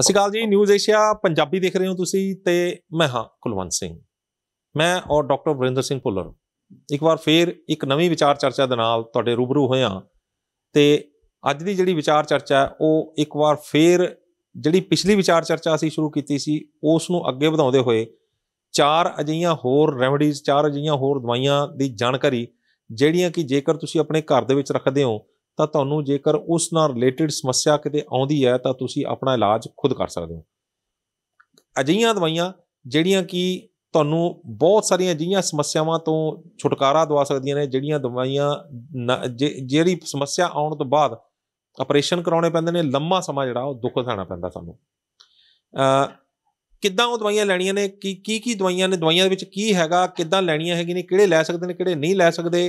ਸਤਿ ਸ਼੍ਰੀ ਅਕਾਲ ਜੀ news Asia Punjabi ਦੇਖ ਰਹੇ ਹੋ ਤੁਸੀਂ ਤੇ ਮੈਂ ਹਾਂ ਕੁਲਵੰਤ ਸਿੰਘ ਮੈਂ ਔਰ ਡਾਕਟਰ ਵਰਿੰਦਰ ਸਿੰਘ ਪੁੱਲਰ ਇੱਕ ਵਾਰ ਫੇਰ ਇੱਕ ਨਵੀਂ ਵਿਚਾਰ ਚਰਚਾ ਦੇ ਨਾਲ ਤੁਹਾਡੇ ਰੂਬਰੂ ਹੋਏ ਹਾਂ ਤੇ ਅੱਜ ਦੀ ਜਿਹੜੀ ਵਿਚਾਰ ਚਰਚਾ ਉਹ ਇੱਕ ਵਾਰ ਫੇਰ ਜਿਹੜੀ ਪਿਛਲੀ ਵਿਚਾਰ ਚਰਚਾ ਅਸੀਂ ਸ਼ੁਰੂ ਕੀਤੀ ਸੀ ਉਸ ਨੂੰ ਅੱਗੇ ਵਧਾਉਂਦੇ ਹੋਏ ਚਾਰ ਅਜਈਆਂ ਹੋਰ ਰੈਮਡੀਜ਼ ਚਾਰ ਅਜਈਆਂ ਹੋਰ ਦਵਾਈਆਂ ਦੀ ਜਾਣਕਾਰੀ ਜਿਹੜੀਆਂ ਕਿ ਜੇਕਰ ਤੁਸੀਂ ਆਪਣੇ ਘਰ ਦੇ ਵਿੱਚ ਰੱਖਦੇ ਹੋ ਤਾਂ ਤੁਹਾਨੂੰ ਜੇਕਰ ਉਸ ਨਾਲ ਰਿਲੇਟਡ ਸਮੱਸਿਆ ਕਿਤੇ ਆਉਂਦੀ ਹੈ ਤਾਂ ਤੁਸੀਂ ਆਪਣਾ ਇਲਾਜ ਖੁਦ ਕਰ ਸਕਦੇ ਹੋ ਅਜਿਹੀਆਂ ਦਵਾਈਆਂ ਜਿਹੜੀਆਂ ਕਿ ਤੁਹਾਨੂੰ ਬਹੁਤ ਸਾਰੀਆਂ ਜਿਹੀਆਂ ਸਮੱਸਿਆਵਾਂ ਤੋਂ ਛੁਟਕਾਰਾ ਦਵਾ ਸਕਦੀਆਂ ਨੇ ਜਿਹੜੀਆਂ ਦਵਾਈਆਂ ਜਿਹੜੀ ਸਮੱਸਿਆ ਆਉਣ ਤੋਂ ਬਾਅਦ ਆਪਰੇਸ਼ਨ ਕਰਾਉਣੇ ਪੈਂਦੇ ਨੇ ਲੰਮਾ ਸਮਾਂ ਜਿਹੜਾ ਉਹ ਦੁੱਖ ਸਹਿਣਾ ਪੈਂਦਾ ਸਾਨੂੰ ਅ ਕਿੱਦਾਂ ਉਹ ਦਵਾਈਆਂ ਲੈਣੀਆਂ ਨੇ ਕੀ ਕੀ ਕੀ ਦਵਾਈਆਂ ਨੇ ਦਵਾਈਆਂ ਦੇ ਵਿੱਚ ਕੀ ਹੈਗਾ ਕਿੱਦਾਂ ਲੈਣੀਆਂ ਹੈਗੀਆਂ ਨੇ ਕਿਹੜੇ ਲੈ ਸਕਦੇ ਨੇ ਕਿਹੜੇ ਨਹੀਂ ਲੈ ਸਕਦੇ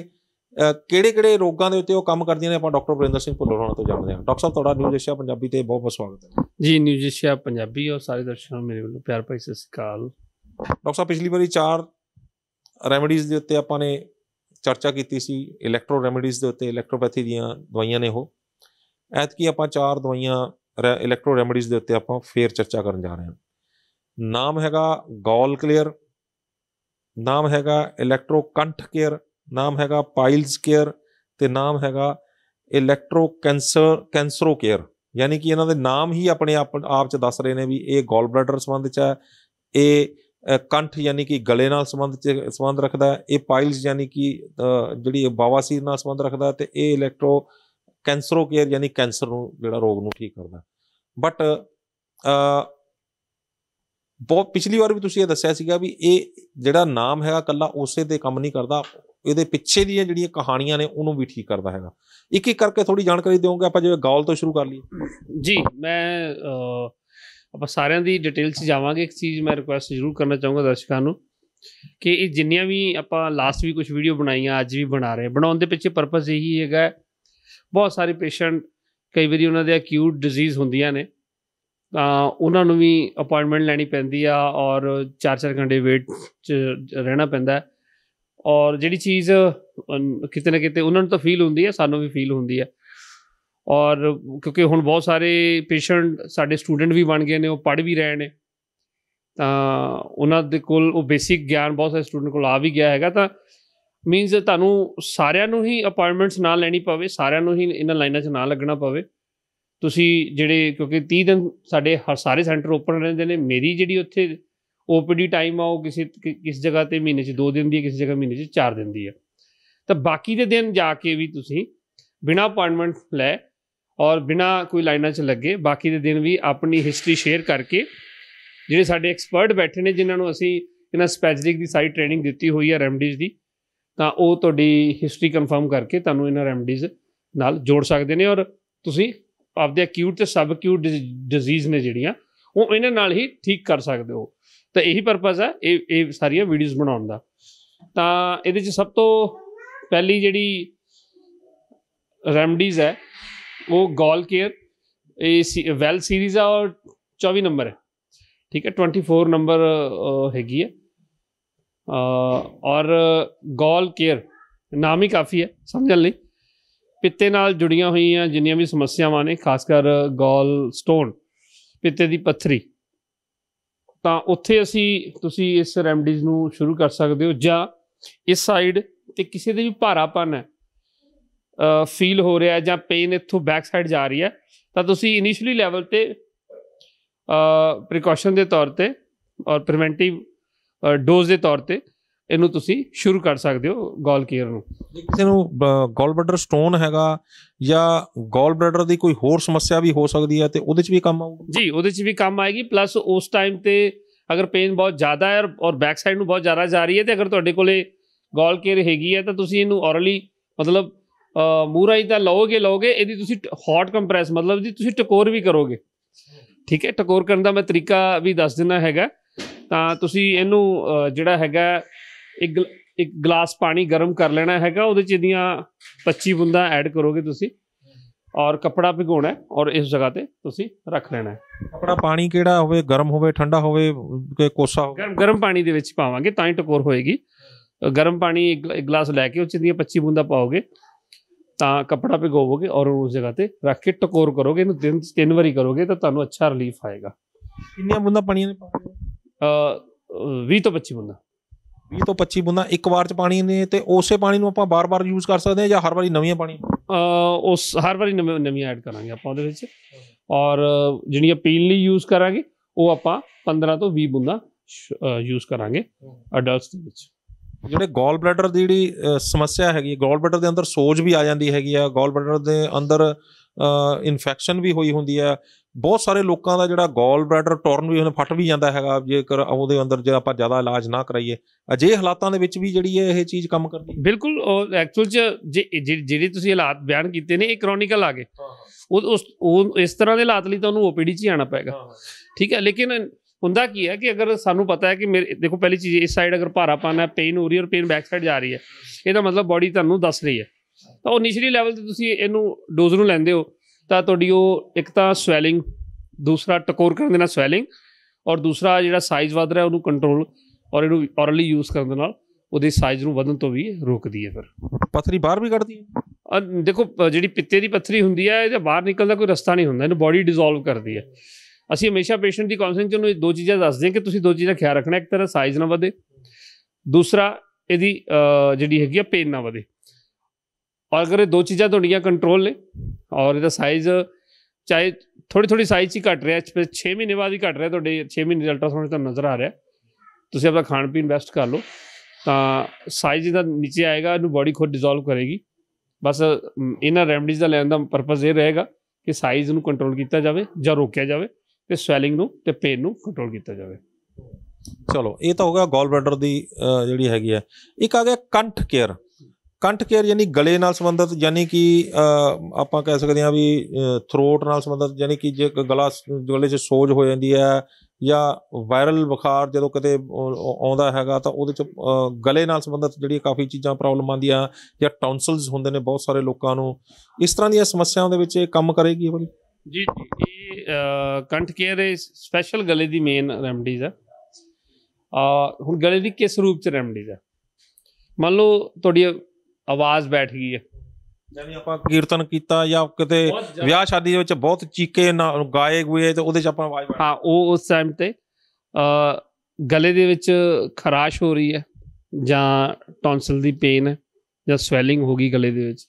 ਕਿਹੜੇ-ਕਿਹੜੇ ਰੋਗਾਂ ਦੇ ਉੱਤੇ ਉਹ ਕੰਮ ਕਰਦੀਆਂ ਨੇ ਆਪਾਂ ਡਾਕਟਰ ਬਰਿੰਦਰ ਸਿੰਘ ਭੁੱਲਰ ਹੋਣਾ ਤੋਂ ਜਾਣਦੇ ਹਾਂ ਡਾਕਟਰ ਸਾਹਿਬ ਤੁਹਾਡਾ ਨਿਊਜ਼ ਏਸ਼ੀਆ ਪੰਜਾਬੀ ਤੇ ਬਹੁਤ ਬਹੁਤ ਸਵਾਗਤ ਹੈ ਜੀ ਨਿਊਜ਼ ਏਸ਼ੀਆ ਪੰਜਾਬੀ ਔਰ ਸਾਰੇ ਦਰਸ਼ਕਾਂ ਨੂੰ ਮੇਰੇ ਵੱਲੋਂ ਪਿਆਰ ਭਰੀ ਸਤਿ ਸ਼੍ਰੀ ਅਕਾਲ ਡਾਕਟਰ ਸਾਹਿਬ ਪਿਛਲੀ ਵਾਰੀ ਚਾਰ ਰੈਮੇਡੀਜ਼ ਦੇ ਉੱਤੇ ਆਪਾਂ ਨੇ ਚਰਚਾ ਕੀਤੀ ਸੀ ਇਲੈਕਟ੍ਰੋ ਰੈਮੇਡੀਜ਼ ਦੇ ਉੱਤੇ ਇਲੈਕਟ੍ਰੋਪੈਥੀ ਦੀਆਂ ਦਵਾਈਆਂ ਨੇ ਉਹ ਐਤ ਕੀ ਆਪਾਂ ਚਾਰ ਦਵਾਈਆਂ ਇਲੈਕਟ੍ਰੋ ਰੈਮੇਡੀਜ਼ ਦੇ ਉੱਤੇ ਆਪਾਂ ਫੇਰ ਚਰਚਾ ਕਰਨ ਜਾ ਰਹੇ ਹਾਂ ਨਾਮ ਹੈਗਾ ਗੋਲ ਕਲੀਅਰ ਨਾਮ ਹੈਗਾ ਇਲੈਕਟ੍ਰੋ ਕੰਠ ਕੇਅਰ ਨਾਮ ਹੈਗਾ ਪਾਈਲਸ ਕੇਅਰ ਤੇ ਨਾਮ ਹੈਗਾ ਇਲੈਕਟ੍ਰੋ ਕੈਂਸਰ ਕੈਂਸਰੋ ਕੇਅਰ ਯਾਨੀ ਕਿ ਇਹਨਾਂ ਦੇ ਨਾਮ ਹੀ ਆਪਣੇ ਆਪ ਚ ਦੱਸ ਰਹੇ ਨੇ ਵੀ ਇਹ ਗੋਲ ਬਲੈਡਰ ਸੰਬੰਧ ਚ ਹੈ ਇਹ ਕੰਠ ਯਾਨੀ ਕਿ ਗਲੇ ਨਾਲ ਸੰਬੰਧ ਚ ਸੰਬੰਧ ਰੱਖਦਾ ਹੈ ਇਹ ਪਾਈਲਸ ਯਾਨੀ ਕਿ ਜਿਹੜੀ ਬਾਵਾਸੀਰ ਨਾਲ ਸੰਬੰਧ ਰੱਖਦਾ ਤੇ ਇਹ ਇਲੈਕਟ੍ਰੋ ਕੈਂਸਰੋ ਕੇਅਰ ਯਾਨੀ ਕੈਂਸਰ ਨੂੰ ਜਿਹੜਾ ਰੋਗ ਨੂੰ ਠੀਕ ਕਰਦਾ ਬਟ ਬਹੁਤ ਪਿਛਲੀ ਵਾਰ ਵੀ ਤੁਸੀਂ ਇਹ ਦੱਸਿਆ ਸੀਗਾ ਵੀ ਇਹ ਜਿਹੜਾ ਨਾਮ ਹੈਗਾ ਕੱਲਾ ਉਸੇ ਤੇ ਕੰਮ ਨਹੀਂ ਕਰਦਾ ਇਹਦੇ ਪਿੱਛੇ ਦੀਆਂ ਜਿਹੜੀਆਂ ਕਹਾਣੀਆਂ ਨੇ ਉਹਨੂੰ ਵੀ ਠੀਕ ਕਰਦਾ ਹੈਗਾ ਇੱਕ ਇੱਕ ਕਰਕੇ ਥੋੜੀ ਜਾਣਕਾਰੀ ਦਿਓਗੇ ਆਪਾਂ ਜਿਵੇਂ ਗੌਲ ਤੋਂ ਸ਼ੁਰੂ ਕਰ ਲਈਏ ਜੀ ਮੈਂ ਆਪਾਂ ਸਾਰਿਆਂ ਦੀ ਡਿਟੇਲ 'ਚ ਜਾਵਾਂਗੇ ਇੱਕ ਚੀਜ਼ ਮੈਂ ਰਿਕੁਐਸਟ ਜ਼ਰੂਰ ਕਰਨਾ ਚਾਹੂੰਗਾ ਦਰਸ਼ਕਾਂ ਨੂੰ ਕਿ ਇਹ ਜਿੰਨੀਆਂ ਵੀ ਆਪਾਂ ਲਾਸਟ ਵੀ ਕੁਝ ਵੀਡੀਓ ਬਣਾਈਆਂ ਅੱਜ ਵੀ ਬਣਾ ਰਹੇ ਬਣਾਉਣ ਦੇ ਪਿੱਛੇ ਪਰਪਸ ਇਹੀ ਹੈਗਾ ਬਹੁਤ ਸਾਰੇ ਪੇਸ਼ੈਂਟ ਕਈ ਵਾਰੀ ਉਹਨਾਂ ਦੇ ਅਕਿਊਟ ਡਿਜ਼ੀਜ਼ ਹੁੰਦੀਆਂ ਨੇ ਤਾਂ ਉਹਨਾਂ ਨੂੰ ਵੀ ਅਪਾਇੰਟਮੈਂਟ ਲੈਣੀ ਪੈਂਦੀ ਆ ਔਰ 4-4 ਘੰਟੇ ਵੇਟ 'ਚ ਰਹਿਣਾ ਪੈਂਦਾ ਔਰ ਜਿਹੜੀ ਚੀਜ਼ ਕਿਤੇ ਨਾ ਕਿਤੇ ਉਹਨਾਂ ਨੂੰ ਤਾਂ ਫੀਲ ਹੁੰਦੀ ਆ ਸਾਨੂੰ ਵੀ ਫੀਲ ਹੁੰਦੀ ਆ ਔਰ ਕਿਉਂਕਿ ਹੁਣ ਬਹੁਤ ਸਾਰੇ ਪੇਸ਼ੈਂਟ ਸਾਡੇ ਸਟੂਡੈਂਟ ਵੀ ਬਣ ਗਏ ਨੇ ਉਹ ਪੜ ਵੀ ਰਹੇ ਨੇ ਤਾਂ ਉਹਨਾਂ ਦੇ ਕੋਲ ਉਹ ਬੇਸਿਕ ਗਿਆਨ ਬਹੁਤ ਸਾਰੇ ਸਟੂਡੈਂਟ ਕੋਲ ਆ ਵੀ ਗਿਆ ਹੈਗਾ ਤਾਂ ਮੀਨਸ ਤੁਹਾਨੂੰ ਸਾਰਿਆਂ ਨੂੰ ਹੀ ਅਪਾਇੰਟਮੈਂਟਸ ਨਾ ਲੈਣੀ ਪਵੇ ਸਾਰਿਆਂ ਨੂੰ ਹੀ ਇਹਨਾਂ ਲਾਈਨਾਂ 'ਚ ਨਾ ਲੱਗਣਾ ਪਵੇ ਤੁਸੀਂ ਜਿਹੜੇ ਕਿਉਂਕਿ 30 ਦਿਨ ਸਾਡੇ ਹਰ ਸਾਰੇ ਸੈਂਟਰ ਓਪਨ ਰਹਿੰਦੇ ਨੇ ਮੇਰੀ ਜਿਹੜੀ ਉੱਥੇ ਓਪੀਡੀ ਟਾਈਮ ਆ ਉਹ ਕਿਸੇ ਕਿਸ ਜਗ੍ਹਾ ਤੇ ਮਹੀਨੇ 'ਚ 2 ਦਿਨ ਦੀ ਹੈ ਕਿਸੇ ਜਗ੍ਹਾ ਮਹੀਨੇ 'ਚ 4 ਦਿਨ ਦੀ ਹੈ ਤਾਂ ਬਾਕੀ ਦੇ ਦਿਨ ਜਾ ਕੇ ਵੀ ਤੁਸੀਂ ਬਿਨਾ ਅਪਾਇੰਟਮੈਂਟ ਲੈ ਔਰ ਬਿਨਾ ਕੋਈ ਲਾਈਨਾਂ 'ਚ ਲੱਗੇ ਬਾਕੀ ਦੇ ਦਿਨ ਵੀ ਆਪਣੀ ਹਿਸਟਰੀ ਸ਼ੇਅਰ ਕਰਕੇ ਜਿਹੜੇ ਸਾਡੇ ਐਕਸਪਰਟ ਬੈਠੇ ਨੇ ਜਿਨ੍ਹਾਂ ਨੂੰ ਅਸੀਂ ਇਹਨਾਂ ਸਪੈਸਿਫਿਕ ਦੀ ਸਾਰੀ ਟ੍ਰੇਨਿੰਗ ਦਿੱਤੀ ਹੋਈ ਹੈ ਰੈਮਡੀਜ਼ ਦੀ ਤਾਂ ਉਹ ਤੁਹਾਡੀ ਹਿਸਟਰੀ ਕਨਫਰਮ ਕਰਕੇ ਤੁਹਾਨੂੰ ਇਹਨਾਂ ਰੈਮਡੀਜ਼ ਨਾਲ ਜੋੜ ਸਕਦੇ ਨੇ ਔਰ ਤੁਸੀਂ ਆਪਦੇ ਅਕਿਊਟ ਤੇ ਸਬ ਅਕਿਊਟ ਡਿਜ਼ੀਜ਼ ਨੇ ਜਿਹੜੀਆਂ ਉਹ ਇਹਨਾਂ ਨਾਲ ਹੀ ਠੀਕ ਕਰ ਸਕਦੇ ਹੋ ਤਾਂ ਇਹੀ ਪਰਪਸ ਹੈ ਇਹ ਇਹ ਸਾਰੀਆਂ ਵੀਡੀਓਜ਼ ਬਣਾਉਣ ਦਾ ਤਾਂ ਇਹਦੇ ਚ ਸਭ ਤੋਂ ਪਹਿਲੀ ਜਿਹੜੀ ਰੈਮਡੀਜ਼ ਹੈ ਉਹ ਗੋਲ ਕੇਅਰ ਇਹ ਵੈਲ ਸੀਰੀਜ਼ ਆ ਔਰ 24 ਨੰਬਰ ਹੈ ਠੀਕ ਹੈ 24 ਨੰਬਰ ਹੈਗੀ ਹੈ ਔਰ ਗੋਲ ਕੇਅਰ ਨਾਮ ਹੀ ਕਾਫੀ ਹੈ ਸਮਝਣ ਲਈ ਪਿੱਤੇ ਨਾਲ ਜੁੜੀਆਂ ਹੋਈਆਂ ਜਿੰਨੀਆਂ ਵੀ ਸਮੱਸਿਆਵਾਂ ਨੇ ਖਾਸ ਕਰ ਗੋਲ ਸਟੋਨ ਪਿੱਤੇ ਦੀ ਪੱਥਰੀ ਤਾਂ ਉੱਥੇ ਅਸੀਂ ਤੁਸੀਂ ਇਸ ਰੈਮਡੀਜ਼ ਨੂੰ ਸ਼ੁਰੂ ਕਰ ਸਕਦੇ ਹੋ ਜਾਂ ਇਸ ਸਾਈਡ ਤੇ ਕਿਸੇ ਦੇ ਵੀ ਭਾਰਾਪਨ ਹੈ ਫੀਲ ਹੋ ਰਿਹਾ ਜਾਂ ਪੇਨ ਇੱਥੋਂ ਬੈਕ ਸਾਈਡ ਜਾ ਰਹੀ ਹੈ ਤਾਂ ਤੁਸੀਂ ਇਨੀਸ਼ੀਅਲੀ ਲੈਵਲ ਤੇ ਪ੍ਰੀਕਾਸ਼ਨ ਦੇ ਤੌਰ ਤੇ ਔਰ ਪ੍ਰੀਵੈਂਟਿਵ ਡੋਜ਼ ਦੇ ਤੌਰ ਤੇ ਇਹਨੂੰ ਤੁਸੀਂ ਸ਼ੁਰੂ ਕਰ ਸਕਦੇ ਹੋ ਗੋਲ ਕੇਅਰ ਨੂੰ ਕਿਸੇ ਨੂੰ ਗੋਲ ਬਲੈਡਰ ਸਟੋਨ ਹੈਗਾ ਜਾਂ ਗੋਲ ਬਲੈਡਰ ਦੀ ਕੋਈ ਹੋਰ ਸਮੱਸਿਆ ਵੀ ਹੋ ਸਕਦੀ ਹੈ ਤੇ ਉਹਦੇ 'ਚ ਵੀ ਕੰਮ ਆਊਗਾ ਜੀ ਉਹਦੇ 'ਚ ਵੀ ਕੰਮ ਆਏਗੀ ਪਲੱਸ ਉਸ ਟਾਈਮ ਤੇ ਅਗਰ ਪੇਨ ਬਹੁਤ ਜ਼ਿਆਦਾ ਹੈ ਔਰ ਬੈਕ ਸਾਈਡ ਨੂੰ ਬਹੁਤ ਜ਼ਿਆਦਾ ਜਾ ਰਹੀ ਹੈ ਤੇ ਅਗਰ ਤੁਹਾਡੇ ਕੋਲੇ ਗੋਲ ਕੇਅਰ ਹੈਗੀ ਹੈ ਤਾਂ ਤੁਸੀਂ ਇਹਨੂੰ ਔਰਲੀ ਮਤਲਬ ਮੂਰਾਈ ਹੀ ਤਾਂ ਲਓਗੇ ਲਓਗੇ ਇਹਦੀ ਤੁਸੀਂ ਹੌਟ ਕੰਪਰੈਸ ਮਤਲਬ ਜੀ ਤੁਸੀਂ ਟਕੋਰ ਵੀ ਕਰੋਗੇ ਠੀਕ ਹੈ ਟਕੋਰ ਕਰਨ ਦਾ ਮੈਂ ਤਰੀਕਾ ਵੀ ਦੱਸ ਦਿੰਦਾ ਹੈਗਾ ਤਾਂ ਤੁਸੀਂ ਇਹਨੂੰ ਜਿਹੜਾ ਹੈਗਾ ਇੱਕ ਇੱਕ ਗਲਾਸ ਪਾਣੀ ਗਰਮ ਕਰ ਲੈਣਾ ਹੈਗਾ ਉਹਦੇ ਚ ਇਹਦੀਆਂ 25 ਬੁੰਦਾ ਐਡ ਕਰੋਗੇ ਤੁਸੀਂ ਔਰ ਕਪੜਾ ਭਿਗੋਣਾ ਹੈ ਔਰ ਇਸ ਜਗ੍ਹਾ ਤੇ ਤੁਸੀਂ ਰੱਖ ਲੈਣਾ ਹੈ ਕਪੜਾ ਪਾਣੀ ਕਿਹੜਾ ਹੋਵੇ ਗਰਮ ਹੋਵੇ ਠੰਡਾ ਹੋਵੇ ਕਿ ਕੋਸਾ ਹੋਵੇ ਗਰਮ ਗਰਮ ਪਾਣੀ ਦੇ ਵਿੱਚ ਪਾਵਾਂਗੇ ਤਾਂ ਹੀ ਟਕੋਰ ਹੋਏਗੀ ਗਰਮ ਪਾਣੀ ਇੱਕ ਗਲਾਸ ਲੈ ਕੇ ਉਹ ਚ ਇਹਦੀਆਂ 25 ਬੁੰਦਾ ਪਾਓਗੇ ਤਾਂ ਕਪੜਾ ਭਿਗੋਵੋਗੇ ਔਰ ਉਸ ਜਗ੍ਹਾ ਤੇ ਰੱਖ ਕੇ ਟਕੋਰ ਕਰੋਗੇ ਇਹਨੂੰ ਦਿਨ ਤਿੰਨ ਵਾਰੀ ਕਰੋਗੇ ਤਾਂ ਤੁਹਾਨੂੰ ਅੱਛਾ ਰਿਲੀਫ ਆਏਗਾ ਕਿੰਨੀਆਂ ਬੁੰਦਾਂ ਪਾਣੀਆਂ ਨੇ ਪਾਉਣੀਆਂ 20 ਤੋਂ 25 ਬੁੰਦਾ 20 ਤੋਂ 25 ਬੁੰਦਾ ਇੱਕ ਵਾਰ ਚ ਪਾਣੀ ਨੇ ਤੇ ਉਸੇ ਪਾਣੀ ਨੂੰ ਆਪਾਂ ਬਾਰ-ਬਾਰ ਯੂਜ਼ ਕਰ ਸਕਦੇ ਹਾਂ ਜਾਂ ਹਰ ਵਾਰੀ ਨਵੀਆਂ ਪਾਣੀ ਉਸ ਹਰ ਵਾਰੀ ਨਵੀਆਂ ਐਡ ਕਰਾਂਗੇ ਆਪਾਂ ਉਹਦੇ ਵਿੱਚ ਔਰ ਜਿਹੜੀਆਂ ਪੀਣ ਲਈ ਯੂਜ਼ ਕਰਾਂਗੇ ਉਹ ਆਪਾਂ 15 ਤੋਂ 20 ਬੁੰਦਾ ਯੂਜ਼ ਕਰਾਂਗੇ ਅਡਲਟਸ ਦੇ ਵਿੱਚ ਜਿਹੜੇ ਗੋਲ ਬਲੈਡਰ ਦੀ ਜਿਹੜੀ ਸਮੱਸਿਆ ਹੈਗੀ ਗੋਲ ਬਲੈਡਰ ਦੇ ਅੰਦਰ ਸੋਜ ਵੀ ਆ ਜਾਂਦੀ ਹੈਗੀ ਆ ਗੋਲ ਬਲੈਡਰ ਦੇ ਅੰਦਰ ਇਨਫੈਕਸ਼ਨ ਵੀ ਹੋਈ ਹੁੰਦੀ ਆ ਬਹੁਤ ਸਾਰੇ ਲੋਕਾਂ ਦਾ ਜਿਹੜਾ ਗੋਲ ਬਲੈਡਰ ਟੌਰਨ ਵੀ ਹੁਣ ਫਟ ਵੀ ਜਾਂਦਾ ਹੈਗਾ ਜੇਕਰ ਉਹਦੇ ਅੰਦਰ ਜੇ ਆਪਾਂ ਜ਼ਿਆਦਾ ਇਲਾਜ ਨਾ ਕਰਾਈਏ ਅਜੇ ਹਾਲਾਤਾਂ ਦੇ ਵਿੱਚ ਵੀ ਜਿਹੜੀ ਹੈ ਇਹ ਚੀਜ਼ ਕੰਮ ਕਰਦੀ ਬਿਲਕੁਲ ਐਕਚੁਅਲ ਚ ਜਿਹੜੇ ਤੁਸੀਂ ਹਾਲਾਤ ਬਿਆਨ ਕੀਤੇ ਨੇ ਇਹ ਕ੍ਰੋਨਿਕਲ ਆ ਗਏ ਉਹ ਉਸ ਇਸ ਤਰ੍ਹਾਂ ਦੇ ਹਾਲਾਤ ਲਈ ਤੁਹਾਨੂੰ ਓਪੀਡੀ ਚ ਜਾਣਾ ਪੈਗਾ ਠੀਕ ਹੈ ਲੇਕਿਨ ਹੁੰਦਾ ਕੀ ਹੈ ਕਿ ਅਗਰ ਸਾਨੂੰ ਪਤਾ ਹੈ ਕਿ ਮੇਰੇ ਦੇਖੋ ਪਹਿਲੀ ਚੀਜ਼ ਇਸ ਸਾਈਡ ਅਗਰ ਭਾਰਾਪਨ ਹੈ ਪੇਨ ਹੋ ਰਹੀ ਹੈ ਔਰ ਪੇਨ ਬੈਕ ਸਾਈਡ ਜਾ ਰਹੀ ਹੈ ਇਹਦਾ ਮਤਲਬ ਬਾਡੀ ਤੁਹਾਨੂੰ ਦੱਸ ਰਹੀ ਹੈ ਤਾਂ ਉਹ ਨਿਸ਼ਰੀ ਲੈਵਲ ਤੇ ਤੁਸੀਂ ਇਹਨੂੰ ਡੋਜ਼ ਨੂੰ ਲੈਂਦੇ ਹੋ ਤਾਂ ਤੁਹਾਡੀ ਉਹ ਇੱਕ ਤਾਂ ਸਵੈਲਿੰਗ ਦੂਸਰਾ ਟਕੋਰ ਕਰਨ ਦੇ ਨਾਲ ਸਵੈਲਿੰਗ ਔਰ ਦੂਸਰਾ ਜਿਹੜਾ ਸਾਈਜ਼ ਵਧ ਰਿਹਾ ਉਹਨੂੰ ਕੰਟਰੋਲ ਔਰ ਇਹਨੂੰ ਔਰਲੀ ਯੂਜ਼ ਕਰਨ ਦੇ ਨਾਲ ਉਹਦੇ ਸਾਈਜ਼ ਨੂੰ ਵਧਣ ਤੋਂ ਵੀ ਰੋਕਦੀ ਹੈ ਫਿਰ ਪਥਰੀ ਬਾਹਰ ਵੀ ਕੱਢਦੀ ਹੈ ਦੇਖੋ ਜਿਹੜੀ ਪਿੱਤੇ ਦੀ ਪਥਰੀ ਹੁੰਦੀ ਹੈ ਇਹਦਾ ਬਾਹਰ ਨਿਕਲਣ ਦਾ ਕੋਈ ਰਸਤਾ ਨਹੀਂ ਹੁੰਦਾ ਇਹਨੂੰ ਬਾਡੀ ਡਿਸੋਲਵ ਕਰਦੀ ਹੈ ਅਸੀਂ ਹਮੇਸ਼ਾ ਪੇਸ਼ੈਂਟ ਦੀ ਕਾਉਂਸਲਿੰਗ ਚ ਉਹਨੂੰ ਇਹ ਦੋ ਚੀਜ਼ਾਂ ਦੱਸਦੇ ਹਾਂ ਕਿ ਤੁਸੀਂ ਦੋ ਚੀਜ਼ਾਂ ਖਿਆਲ ਰੱਖਣਾ ਇੱਕ ਤਰ੍ਹਾਂ ਸਾਈਜ਼ ਨਾ ਵਧੇ ਦੂਸਰਾ ਇਹਦੀ ਜਿਹੜੀ ਹੈਗੀ ਆ ਪੇਨ ਨਾ ਵਧੇ ਔਰ ਅਗਰ ਇਹ ਦੋ ਚੀਜ਼ਾਂ ਤੁਹਾਡੀਆਂ ਕੰਟਰੋਲ ਨੇ ਔਰ ਇਹਦਾ ਸਾਈਜ਼ ਚਾਹੇ ਥੋੜੀ ਥੋੜੀ ਸਾਈਜ਼ ਹੀ ਘਟ ਰਿਹਾ ਫਿਰ 6 ਮਹੀਨੇ ਬਾਅਦ ਹੀ ਘਟ ਰਿਹਾ ਤੁਹਾਡੇ 6 ਮਹੀਨੇ ਅਲਟਰਾਸਾਊਂਡ ਤੁਹਾਨੂੰ ਨਜ਼ਰ ਆ ਰਿਹਾ ਤੁਸੀਂ ਆਪਣਾ ਖਾਣ ਪੀਣ ਬੈਸਟ ਕਰ ਲਓ ਤਾਂ ਸਾਈਜ਼ ਇਹਦਾ ਨੀਚੇ ਆਏਗਾ ਇਹਨੂੰ ਬਾਡੀ ਖੁਦ ਡਿਸੋਲਵ ਕਰੇਗੀ ਬਸ ਇਹਨਾਂ ਰੈਮਡੀਜ਼ ਦਾ ਲੈਣ ਦਾ ਪਰਪਸ ਇਹ ਰਹੇਗਾ ਕਿ ਸਾਈਜ਼ ਨੂੰ ਕੰਟਰੋਲ ਕੀਤਾ ਜਾਵੇ ਜਾਂ ਰੋਕਿਆ ਜਾਵੇ ਤੇ ਸਵੈਲਿੰਗ ਨੂੰ ਤੇ ਪੇਨ ਨੂੰ ਕੰਟਰੋਲ ਕੀਤਾ ਜਾਵੇ ਚਲੋ ਇਹ ਤਾਂ ਹੋ ਗਿਆ ਗੋਲ ਬਲੈਡਰ ਦੀ ਜਿਹੜੀ ਹੈਗੀ ਹੈ ਇੱਕ ਆ ਗਿਆ ਕੰਠ ਕੇਅਰ ਕੰਠ ਕੇਅਰ ਯਾਨੀ ਗਲੇ ਨਾਲ ਸੰਬੰਧਿਤ ਯਾਨੀ ਕਿ ਆਪਾਂ ਕਹਿ ਸਕਦੇ ਹਾਂ ਵੀ ਥਰੋਟ ਨਾਲ ਸੰਬੰਧਿਤ ਯਾਨੀ ਕਿ ਜੇ ਗਲਾ ਗਲੇ 'ਚ ਸੋਜ ਹੋ ਜਾਂਦੀ ਹੈ ਜਾਂ ਵਾਇਰਲ ਬੁਖਾਰ ਜਦੋਂ ਕਿਤੇ ਆਉਂਦਾ ਹੈਗਾ ਤਾਂ ਉਹਦੇ 'ਚ ਗਲੇ ਨਾਲ ਸੰਬੰਧਿਤ ਜਿਹੜੀ ਕਾਫੀ ਚੀਜ਼ਾਂ ਪ੍ਰੋਬਲਮ ਆਉਂਦੀਆਂ ਜਾਂ ਟੌਨਸਲਸ ਹੁੰਦੇ ਨੇ ਬਹੁਤ ਸਾਰੇ ਲੋਕਾਂ ਨੂੰ ਇਸ ਤਰ੍ਹਾਂ ਦੀਆਂ ਸਮੱਸਿਆਵਾਂ ਦੇ ਵਿੱਚ ਇਹ ਕੰਮ ਕਰੇਗੀ ਇਹ ਵਾਲੀ ਜੀ ਜੀ ਇਹ ਕੰਠ ਕੇਅਰ ਇਹ ਸਪੈਸ਼ਲ ਗਲੇ ਦੀ ਮੇਨ ਰੈਮਡੀਜ਼ ਆ ਹੁਣ ਗਲੇ ਦੀ ਕਿਸ ਰੂਪ 'ਚ ਰੈਮਡੀਜ਼ ਆ ਮੰਨ ਲਓ ਤੁਹਾਡੀ ਆਵਾਜ਼ ਬੈਠ ਗਈ ਹੈ ਜਿਵੇਂ ਆਪਾਂ ਕੀਰਤਨ ਕੀਤਾ ਜਾਂ ਕਿਤੇ ਵਿਆਹ ਸ਼ਾਦੀ ਦੇ ਵਿੱਚ ਬਹੁਤ ਚੀਕੇ ਗਾਏ ਗਏ ਤੇ ਉਹਦੇ ਚ ਆਪਾਂ ਆਵਾਜ਼ ਬੈਠ ਹਾਂ ਉਹ ਉਸ ਟਾਈਮ ਤੇ ਅ ਗਲੇ ਦੇ ਵਿੱਚ ਖਰਾਸ਼ ਹੋ ਰਹੀ ਹੈ ਜਾਂ ਟੌਨਸਲ ਦੀ ਪੇਨ ਹੈ ਜਾਂ ਸਵੈਲਿੰਗ ਹੋ ਗਈ ਗਲੇ ਦੇ ਵਿੱਚ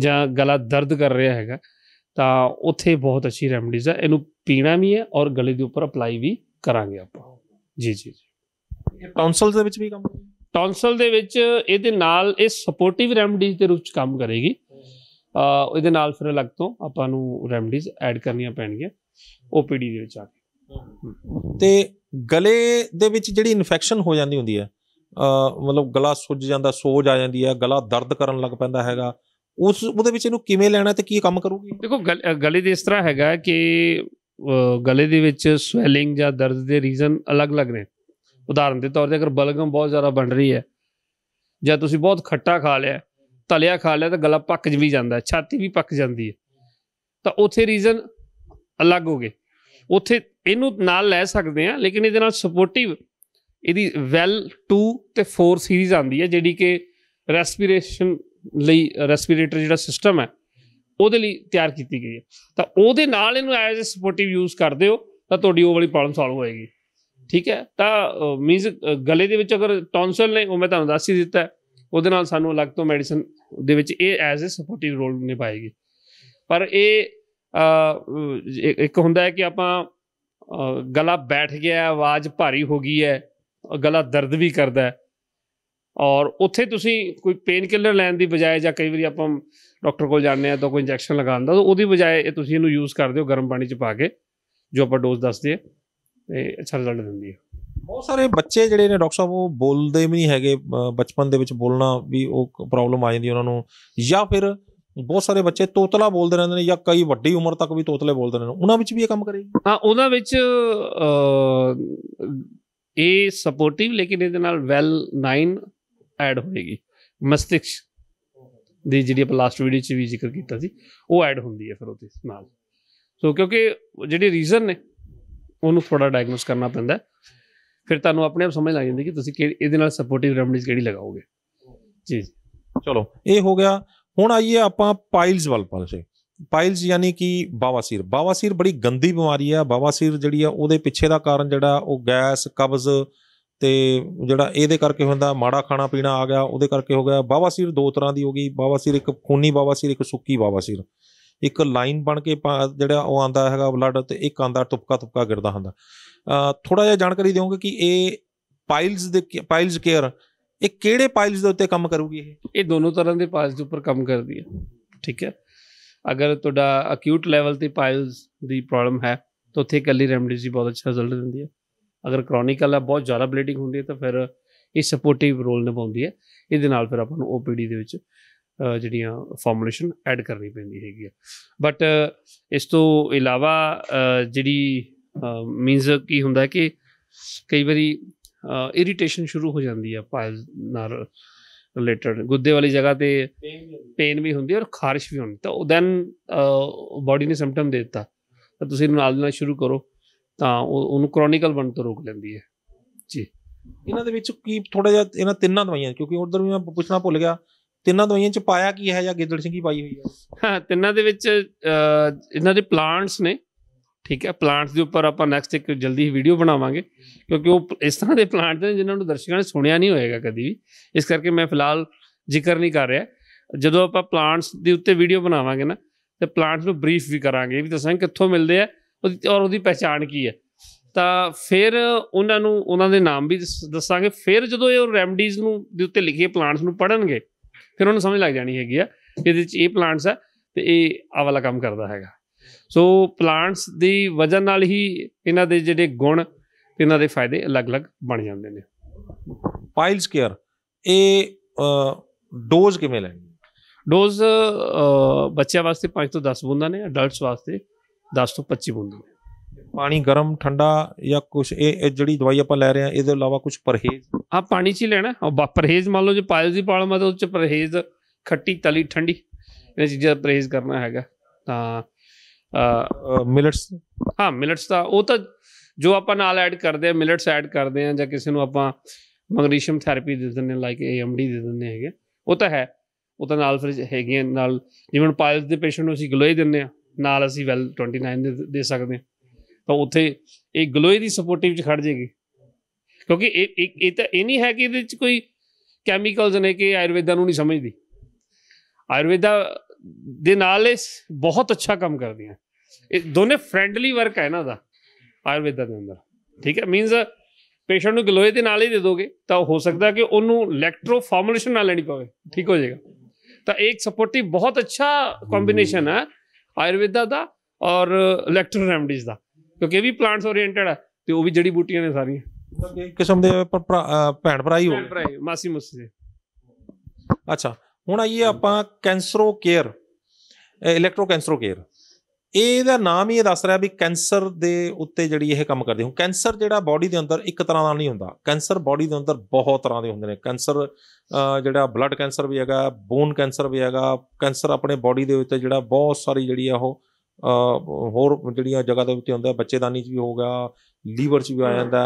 ਜਾਂ ਗਲਾ ਦਰਦ ਕਰ ਰਿਹਾ ਹੈਗਾ ਤਾਂ ਉੱਥੇ ਬਹੁਤ ਅੱਛੀ ਰੈਮਡੀਜ਼ ਹੈ ਇਹਨੂੰ ਪੀਣਾ ਵੀ ਹੈ ਔਰ ਗਲੇ ਦੇ ਉੱਪਰ ਅਪਲਾਈ ਵੀ ਕਰਾਂਗੇ ਆਪਾਂ ਜੀ ਜੀ ਜੀ ਟੌਨਸਲ ਦੇ ਵਿੱਚ ਵੀ ਕੰਮ ਟੌਨਸਲ ਦੇ ਵਿੱਚ ਇਹਦੇ ਨਾਲ ਇਹ ਸਪੋਰਟਿਵ ਰੈਮਡੀਜ਼ ਦੇ ਰੂਪ ਚ ਕੰਮ ਕਰੇਗੀ ਅ ਇਹਦੇ ਨਾਲ ਫਿਰ ਅਲੱਗ ਤੋਂ ਆਪਾਂ ਨੂੰ ਰੈਮਡੀਜ਼ ਐਡ ਕਰਨੀਆਂ ਪੈਣਗੀਆਂ ਓਪੀਡੀ ਦੇ ਵਿੱਚ ਆ ਕੇ ਤੇ ਗਲੇ ਦੇ ਵਿੱਚ ਜਿਹੜੀ ਇਨਫੈਕਸ਼ਨ ਹੋ ਜਾਂਦੀ ਹੁੰਦੀ ਹੈ ਮਤਲਬ ਗਲਾ ਸੁੱਜ ਜਾਂਦਾ ਸੋਜ ਆ ਜਾਂਦੀ ਹੈ ਗਲਾ ਦਰਦ ਕਰਨ ਲੱਗ ਪੈਂਦਾ ਹੈਗਾ ਉਸ ਉਹਦੇ ਵਿੱਚ ਇਹਨੂੰ ਕਿਵੇਂ ਲੈਣਾ ਤੇ ਕੀ ਕੰਮ ਕਰੂਗੀ ਦੇਖੋ ਗਲੇ ਦੇ ਇਸ ਤਰ੍ਹਾਂ ਹੈਗਾ ਕਿ ਗਲੇ ਦੇ ਵਿੱਚ ਸਵੈਲਿੰਗ ਜਾਂ ਦਰਦ ਦੇ ਰੀਜ਼ਨ ਅਲੱਗ-ਅਲੱਗ ਨੇ ਉਦਾਹਰਨ ਦੇ ਤੌਰ ਤੇ ਅਗਰ ਬਲਗਮ ਬਹੁਤ ਜ਼ਿਆਦਾ ਬਣ ਰਹੀ ਹੈ ਜਾਂ ਤੁਸੀਂ ਬਹੁਤ ਖੱਟਾ ਖਾ ਲਿਆ ਤਲਿਆ ਖਾ ਲਿਆ ਤਾਂ ਗਲਾ ਪੱਕ ਵੀ ਜਾਂਦਾ ਛਾਤੀ ਵੀ ਪੱਕ ਜਾਂਦੀ ਹੈ ਤਾਂ ਉਥੇ ਰੀਜ਼ਨ ਅਲੱਗ ਹੋ ਗਏ ਉਥੇ ਇਹਨੂੰ ਨਾਲ ਲੈ ਸਕਦੇ ਆ ਲੇਕਿਨ ਇਹਦੇ ਨਾਲ ਸਪੋਰਟਿਵ ਇਹਦੀ ਵੈਲ 2 ਤੇ 4 ਸੀਰੀਜ਼ ਆਂਦੀ ਹੈ ਜਿਹੜੀ ਕਿ ਰੈਸਪੀਰੇਸ਼ਨ ਲਈ ਰੈਸਪੀਰੇਟਰ ਜਿਹੜਾ ਸਿਸਟਮ ਹੈ ਉਹਦੇ ਲਈ ਤਿਆਰ ਕੀਤੀ ਗਈ ਹੈ ਤਾਂ ਉਹਦੇ ਨਾਲ ਇਹਨੂੰ ਐਜ਼ ਅ ਸਪੋਰਟਿਵ ਯੂਜ਼ ਕਰਦੇ ਹੋ ਤਾਂ ਤੁਹਾਡੀ ਉਹ ਵਾਲੀ ਪ੍ਰੋਬਲਮ ਸੋਲਵ ਹੋਏਗੀ ਠੀਕ ਹੈ ਤਾਂ ਮੀਨਸ ਗਲੇ ਦੇ ਵਿੱਚ ਅਗਰ ਟੌਨਸਲ ਨੇ ਉਹ ਮੈਂ ਤੁਹਾਨੂੰ ਦੱਸ ਹੀ ਦਿੱਤਾ ਉਹਦੇ ਨਾਲ ਸਾਨੂੰ ਅਲੱਗ ਤੋਂ ਮੈਡੀਸਨ ਦੇ ਵਿੱਚ ਇਹ ਐਜ਼ ਅ ਸਪੋਰਟਿਵ ਰੋਲ ਨਿਭਾਏਗੀ ਪਰ ਇਹ ਇੱਕ ਹੁੰਦਾ ਹੈ ਕਿ ਆਪਾਂ ਗਲਾ ਬੈਠ ਗਿਆ ਆਵਾਜ਼ ਭਾਰੀ ਹੋ ਗਈ ਹੈ ਗਲਾ ਦਰਦ ਵੀ ਕਰਦਾ ਹੈ ਔਰ ਉੱਥੇ ਤੁਸੀਂ ਕੋਈ ਪੇਨ ਕਿਲਰ ਲੈਣ ਦੀ ਬਜਾਏ ਜਾਂ ਕਈ ਵਾਰੀ ਆਪਾਂ ਡਾਕਟਰ ਕੋਲ ਜਾਂਦੇ ਆ ਤਾਂ ਕੋਈ ਇੰਜੈਕਸ਼ਨ ਲਗਾਉਂਦਾ ਤਾਂ ਉਹਦੀ ਬਜਾਏ ਇਹ ਤੁਸੀਂ ਇਹਨੂੰ ਯੂਜ਼ ਕਰਦੇ ਹੋ ਗਰਮ ਪਾਣੀ ਚ ਪਾ ਕੇ ਜੋ ਆਪਾਂ ਡੋਜ਼ ਦੱਸਦੇ ਆ ਤੇ ਅੱਛਾ ਰਿਜ਼ਲਟ ਦਿੰਦੀ ਹੈ ਬਹੁਤ ਸਾਰੇ ਬੱਚੇ ਜਿਹੜੇ ਨੇ ਡਾਕਟਰ ਸਾਹਿਬ ਉਹ ਬੋਲਦੇ ਵੀ ਨਹੀਂ ਹੈਗੇ ਬਚਪਨ ਦੇ ਵਿੱਚ ਬੋਲਣਾ ਵੀ ਉਹ ਪ੍ਰੋਬਲਮ ਆ ਜਾਂਦੀ ਉਹਨਾਂ ਨੂੰ ਜਾਂ ਫਿਰ ਬਹੁਤ ਸਾਰੇ ਬੱਚੇ ਤੋਤਲਾ ਬੋਲਦੇ ਰਹਿੰਦੇ ਨੇ ਜਾਂ ਕਈ ਵੱਡੀ ਉਮਰ ਤੱਕ ਵੀ ਤੋਤਲੇ ਬੋਲਦੇ ਨੇ ਉਹਨਾਂ ਵਿੱਚ ਵੀ ਇਹ ਕੰਮ ਕਰੇਗੀ ਹਾਂ ਉਹਨਾਂ ਵਿੱਚ ਇਹ ਸਪੋਰਟਿਵ ਲੇਕਿਨ ਇਹਦੇ ਨਾਲ ਵੈਲ 9 ਐਡ ਹੋਏਗੀ ਮਸਤਿਸ਼ਕ ਦੀ ਜਿਹੜੀ ਆਪਾਂ ਲਾਸਟ ਵੀਡੀਓ 'ਚ ਵੀ ਜ਼ਿਕਰ ਕੀਤਾ ਸੀ ਉਹ ਐਡ ਹੁੰਦੀ ਹੈ ਫਿਰ ਉਹਦੇ ਨਾਲ ਸੋ ਕਿਉਂਕਿ ਜਿਹੜੇ ਰੀਜ਼ਨ ਨੇ ਉਹਨੂੰ ਥੋੜਾ ਡਾਇਗਨੋਸ ਕਰਨਾ ਪੈਂਦਾ ਫਿਰ ਤੁਹਾਨੂੰ ਆਪਣੇ ਆਪ ਸਮਝ ਲੱਗ ਜਾਂਦੀ ਕਿ ਤੁਸੀਂ ਇਹਦੇ ਨਾਲ ਸਪੋਰਟਿਵ ਰੈਮਡੀਜ਼ ਕਿਹੜੀ ਲਗਾਓਗੇ ਜੀ ਚਲੋ ਇਹ ਹੋ ਗਿਆ ਹੁਣ ਆਈਏ ਆਪਾਂ ਪਾਈਲਸ ਵੱਲ ਪਾਸੇ ਪਾਈਲਸ ਯਾਨੀ ਕਿ ਬਵਾਸੀਰ ਬਵਾਸੀਰ ਬੜੀ ਗੰਦੀ ਬਿਮਾਰੀ ਆ ਬਵਾਸੀਰ ਜਿਹੜੀ ਆ ਉਹਦੇ ਪਿੱਛੇ ਦਾ ਕਾਰਨ ਜਿਹੜਾ ਉਹ ਗੈਸ ਕਬਜ਼ ਤੇ ਜਿਹੜਾ ਇਹਦੇ ਕਰਕੇ ਹੁੰਦਾ ਮਾੜਾ ਖਾਣਾ ਪੀਣਾ ਆ ਗਿਆ ਉਹਦੇ ਕਰਕੇ ਹੋ ਗਿਆ ਬਵਾਸੀਰ ਦੋ ਤਰ੍ਹਾਂ ਦੀ ਹੋ ਗਈ ਬਵਾਸੀਰ ਇੱਕ ਖੂਨੀ ਬਵਾਸੀਰ ਇੱਕ ਸੁੱਕੀ ਬਵਾਸੀਰ ਇੱਕ ਲਾਈਨ ਬਣ ਕੇ ਜਿਹੜਾ ਉਹ ਆਂਦਾ ਹੈਗਾ ਬਲੱਡ ਤੇ ਇੱਕ ਆਂਦਾ ਟੁਪਕਾ ਟੁਪਕਾ ਗਿਰਦਾ ਹੁੰਦਾ ਥੋੜਾ ਜਿਹਾ ਜਾਣਕਾਰੀ ਦਿਓਗੇ ਕਿ ਇਹ ਪਾਈਲਸ ਦੇ ਪਾਈਲਸ ਕੇਅਰ ਇਹ ਕਿਹੜੇ ਪਾਈਲਸ ਦੇ ਉੱਤੇ ਕੰਮ ਕਰੂਗੀ ਇਹ ਇਹ ਦੋਨੋਂ ਤਰ੍ਹਾਂ ਦੇ ਪਾਈਲਸ ਦੇ ਉੱਪਰ ਕੰਮ ਕਰਦੀ ਹੈ ਠੀਕ ਹੈ ਅਗਰ ਤੁਹਾਡਾ ਅਕਿਊਟ ਲੈਵਲ ਤੇ ਪਾਈਲਸ ਦੀ ਪ੍ਰੋਬਲਮ ਹੈ ਤਾਂ ਉੱਥੇ ਇਕੱਲੀ ਰੈਮਡੀਜ਼ ਹੀ ਬਹੁਤ ਅੱਛਾ ਰਿਜ਼ਲਟ ਦਿੰਦੀ ਹੈ ਅਗਰ ਕ੍ਰੋਨਿਕਲ ਹੈ ਬਹੁਤ ਜ਼ਿਆਦਾ ਬਲੀਡਿੰਗ ਹੁੰਦੀ ਹੈ ਤਾਂ ਫਿਰ ਇਹ ਸਪੋਰਟਿਵ ਰੋਲ ਨਿਭਾਉਂਦੀ ਹੈ ਇਹਦੇ ਨਾਲ ਫਿਰ ਆਪਾਂ ਨੂੰ ਓਪੀਡੀ ਦੇ ਵਿੱਚ ਜਿਹੜੀਆਂ ਫਾਰਮੂਲੇਸ਼ਨ ਐਡ ਕਰਨੀ ਪੈਂਦੀ ਹੈਗੀ ਆ ਬਟ ਇਸ ਤੋਂ ਇਲਾਵਾ ਜਿਹੜੀ ਮੀਨਸ ਕੀ ਹੁੰਦਾ ਕਿ ਕਈ ਵਾਰੀ ਇਰੀਟੇਸ਼ਨ ਸ਼ੁਰੂ ਹੋ ਜਾਂਦੀ ਆ ਪਾਇਲ ਨਾਲ ਰਿਲੇਟਡ ਗੁੱਦੇ ਵਾਲੀ ਜਗ੍ਹਾ ਤੇ ਪੇਨ ਵੀ ਹੁੰਦੀ ਔਰ ਖਾਰਿਸ਼ ਵੀ ਹੁੰਦੀ ਤਾਂ ਉਹ ਦੈਨ ਬਾਡੀ ਨੇ ਸਿੰਪਟਮ ਦੇ ਦਿੱਤਾ ਤਾਂ ਤੁਸੀਂ ਨਾਲ ਨਾਲ ਸ਼ੁਰੂ ਕਰੋ ਤਾਂ ਉਹਨੂੰ ਕ੍ਰੋਨਿਕਲ ਬਣ ਤੋਂ ਰੋਕ ਲੈਂਦੀ ਹੈ ਜੀ ਇਹਨਾਂ ਦੇ ਵਿੱਚ ਕੀ ਥੋੜਾ ਜਿਹਾ ਇਹਨਾਂ ਤਿੰਨਾਂ ਦਵਾਈਆਂ ਕਿਉਂਕਿ ਉਧਰ ਵੀ ਮੈਂ ਪੁੱਛਣਾ ਭੁੱਲ ਗਿਆ ਤਿੰਨਾਂ ਦਵਾਈਆਂ ਚ ਪਾਇਆ ਕੀ ਹੈ ਜਾਂ ਗਿੱਦੜ ਸਿੰਘੀ ਪਾਈ ਹੋਈ ਹੈ ਹਾਂ ਤਿੰਨਾਂ ਦੇ ਵਿੱਚ ਇਹਨਾਂ ਦੇ ਪਲਾਂਟਸ ਨੇ ਠੀਕ ਹੈ ਪਲਾਂਟਸ ਦੇ ਉੱਪਰ ਆਪਾਂ ਨੈਕਸਟ ਇੱਕ ਜਲਦੀ ਹੀ ਵੀਡੀਓ ਬਣਾਵਾਂਗੇ ਕਿਉਂਕਿ ਉਹ ਇਸ ਤਰ੍ਹਾਂ ਦੇ ਪਲਾਂਟ ਨੇ ਜਿਨ੍ਹਾਂ ਨੂੰ ਦਰਸ਼ਕਾਂ ਨੇ ਸੁਣਿਆ ਨਹੀਂ ਹੋਏਗਾ ਕਦੀ ਵੀ ਇਸ ਕਰਕੇ ਮੈਂ ਫਿਲਹਾਲ ਜ਼ਿਕਰ ਨਹੀਂ ਕਰ ਰਿਹਾ ਜਦੋਂ ਆਪਾਂ ਪਲਾਂਟਸ ਦੇ ਉੱਤੇ ਵੀਡੀਓ ਬਣਾਵਾਂਗੇ ਨਾ ਤੇ ਪਲਾਂਟਸ ਨੂੰ ਬਰੀਫ ਵੀ ਕਰਾਂਗੇ ਇਹ ਵੀ ਦੱਸਾਂਗੇ ਕਿੱਥੋਂ ਮਿਲਦੇ ਆ ਔਰ ਉਹਦੀ ਪਛਾਣ ਕੀ ਹੈ ਤਾਂ ਫਿਰ ਉਹਨਾਂ ਨੂੰ ਉਹਨਾਂ ਦੇ ਨਾਮ ਵੀ ਦੱਸਾਂਗੇ ਫਿਰ ਜਦੋਂ ਇਹ ਰੈਮਡੀਜ਼ ਨੂੰ ਦੇ ਉੱਤੇ ਲਿਖੇ ਪਲਾਂਟਸ ਨੂੰ ਪੜਨਗੇ ਫਿਰ ਉਹਨੂੰ ਸਮਝ ਲੱਗ ਜਾਣੀ ਹੈਗੀ ਆ ਕਿ ਇਹਦੇ ਵਿੱਚ ਇਹ ਪਲਾਂਟਸ ਆ ਤੇ ਇਹ ਆ ਵਾਲਾ ਕੰਮ ਕਰਦਾ ਹੈਗਾ ਸੋ ਪਲਾਂਟਸ ਦੀ ਵਜ੍ਹਾ ਨਾਲ ਹੀ ਇਹਨਾਂ ਦੇ ਜਿਹੜੇ ਗੁਣ ਇਹਨਾਂ ਦੇ ਫਾਇਦੇ ਅਲੱਗ-ਅਲੱਗ ਬਣ ਜਾਂਦੇ ਨੇ ਪਾਈਲਸ ਕੇਅਰ ਇਹ ਡੋਜ਼ ਕਿਵੇਂ ਲੈਣੀ ਡੋਜ਼ ਬੱਚਿਆਂ ਵਾਸਤੇ 5 ਤੋਂ 10 ਬੂੰਦਾਂ ਨੇ ਅਡਲਟਸ ਵਾਸਤੇ 10 ਤੋਂ 25 ਬੂੰਦਾਂ ਨੇ ਪਾਣੀ ਗਰਮ ਠੰਡਾ ਜਾਂ ਕੁਝ ਇਹ ਜਿਹੜੀ ਦਵਾਈ ਆਪਾਂ ਲੈ ਰਹੇ ਆ ਇਹਦੇ ਇਲਾਵਾ ਕੁਝ ਪਰਹੇਜ਼ ਆ ਪਾਣੀ ਚ ਹੀ ਲੈਣਾ ਉਹ ਪਰਹੇਜ਼ ਮੰਨ ਲਓ ਜੇ ਪਾਇਲਸੀ ਪਾਲਮਾ ਤਾਂ ਉਹ ਚ ਪਰਹੇਜ਼ ਖੱਟੀ ਤਲੀ ਠੰਡੀ ਇਹ ਚੀਜ਼ਾਂ ਪਰਹੇਜ਼ ਕਰਨਾ ਹੈਗਾ ਤਾਂ ਮਿਲਟਸ ਹਾਂ ਮਿਲਟਸ ਦਾ ਉਹ ਤਾਂ ਜੋ ਆਪਾਂ ਨਾਲ ਐਡ ਕਰਦੇ ਆ ਮਿਲਟਸ ਐਡ ਕਰਦੇ ਆ ਜਾਂ ਕਿਸੇ ਨੂੰ ਆਪਾਂ ਮੈਗਨੀਸ਼ੀਅਮ ਥੈਰੇਪੀ ਦੇ ਦਿੰਦੇ ਲਾਈਕ ਏਐਮਡੀ ਦੇ ਦਿੰਦੇ ਹੈਗੇ ਉਹ ਤਾਂ ਹੈ ਉਹ ਤਾਂ ਨਾਲ ਫਿਰ ਹੈਗੇ ਨਾਲ ਜਿਵੇਂ ਪਾਇਲਸ ਦੇ ਪੇਸ਼ੈਂਟ ਨੂੰ ਅਸੀਂ ਗਲੋਏ ਦਿੰਦੇ ਆ ਨਾਲ ਅਸੀਂ ਵੈਲ 29 ਦੇ ਦੇ ਸਕਦੇ ਆ ਤਾਂ ਉੱਥੇ ਇਹ ਗਲੋਏ ਦੀ ਸਪੋਰਟਿਵ ਚ ਖੜ ਜੇਗੀ ਕਿਉਂਕਿ ਇਹ ਇਹ ਤਾਂ ਇਹ ਨਹੀਂ ਹੈ ਕਿ ਇਹਦੇ ਵਿੱਚ ਕੋਈ ਕੈਮੀਕਲਸ ਨੇ ਕਿ ਆਯੁਰਵੇਦਾ ਨੂੰ ਨਹੀਂ ਸਮਝਦੀ ਆਯੁਰਵੇਦਾ ਦੇ ਨਾਲ ਇਹ ਬਹੁਤ ਅੱਛਾ ਕੰਮ ਕਰਦੀਆਂ ਇਹ ਦੋਨੇ ਫ੍ਰੈਂਡਲੀ ਵਰਕ ਹੈ ਨਾ ਦਾ ਆਯੁਰਵੇਦਾ ਦੇ ਅੰਦਰ ਠੀਕ ਹੈ ਮੀਨਸ ਪੇਸ਼ੈਂਟ ਨੂੰ ਗਲੋਏ ਦੇ ਨਾਲ ਹੀ ਦੇ ਦੋਗੇ ਤਾਂ ਹੋ ਸਕਦਾ ਕਿ ਉਹਨੂੰ ਇਲੈਕਟ੍ਰੋ ਫਾਰਮੂਲੇਸ਼ਨ ਨਾਲ ਲੈਣੀ ਪਵੇ ਠੀਕ ਹੋ ਜਾਏਗਾ ਤਾਂ ਇੱਕ ਸਪੋਰਟਿਵ ਬਹੁਤ ਅੱਛਾ ਕੰਬੀਨੇਸ਼ਨ ਹੈ ਆਯੁਰਵੇਦਾ ਦਾ ਔਰ ਇਲੈਕਟ੍ਰੋ ਰੈਮਡੀਜ਼ ਦਾ ਕਿਉਂਕਿ ਇਹ ਵੀ ਪਲਾਂਟਸ ਓਰੀਐਂਟਡ ਆ ਤੇ ਉਹ ਵੀ ਜੜੀ ਬੂਟੀਆਂ ਨੇ ਸਾਰੀਆਂ ਕਿਸਮ ਦੇ ਭੈਣ ਭਰਾ ਹੀ ਹੋ ਭੈਣ ਭਰਾ ਮਾਸੀ ਮੁੱਸੇ ਅੱਛਾ ਹੁਣ ਆਈਏ ਆਪਾਂ cancero care electro cancero care ਇਹਦਾ ਨਾਮ ਹੀ ਇਹ ਦੱਸ ਰਿਹਾ ਵੀ ਕੈਂਸਰ ਦੇ ਉੱਤੇ ਜਿਹੜੀ ਇਹ ਕੰਮ ਕਰਦੇ ਹੋ ਕੈਂਸਰ ਜਿਹੜਾ ਬਾਡੀ ਦੇ ਅੰਦਰ ਇੱਕ ਤਰ੍ਹਾਂ ਦਾ ਨਹੀਂ ਹੁੰਦਾ ਕੈਂਸਰ ਬਾਡੀ ਦੇ ਅੰਦਰ ਬਹੁਤ ਤਰ੍ਹਾਂ ਦੇ ਹੁੰਦੇ ਨੇ ਕੈਂਸਰ ਜਿਹੜਾ ਬਲੱਡ ਕੈਂਸਰ ਵੀ ਹੈਗਾ ਬੋਨ ਕੈਂਸਰ ਵੀ ਹੈਗਾ ਕੈਂਸਰ ਆਪਣੇ ਬਾਡੀ ਦੇ ਉੱਤੇ ਜਿਹੜਾ ਬਹੁਤ ਸਾਰੀ ਜਿਹੜੀ ਆ ਉਹ ਹੋਰ ਜਿਹੜੀਆਂ ਜਗ੍ਹਾ ਦੇ ਉੱਤੇ ਹੁੰਦਾ ਬੱਚੇਦਾਨੀ 'ਚ ਵੀ ਹੋ ਗਿਆ ਲੀਵਰ 'ਚ ਵੀ ਆ ਜਾਂਦਾ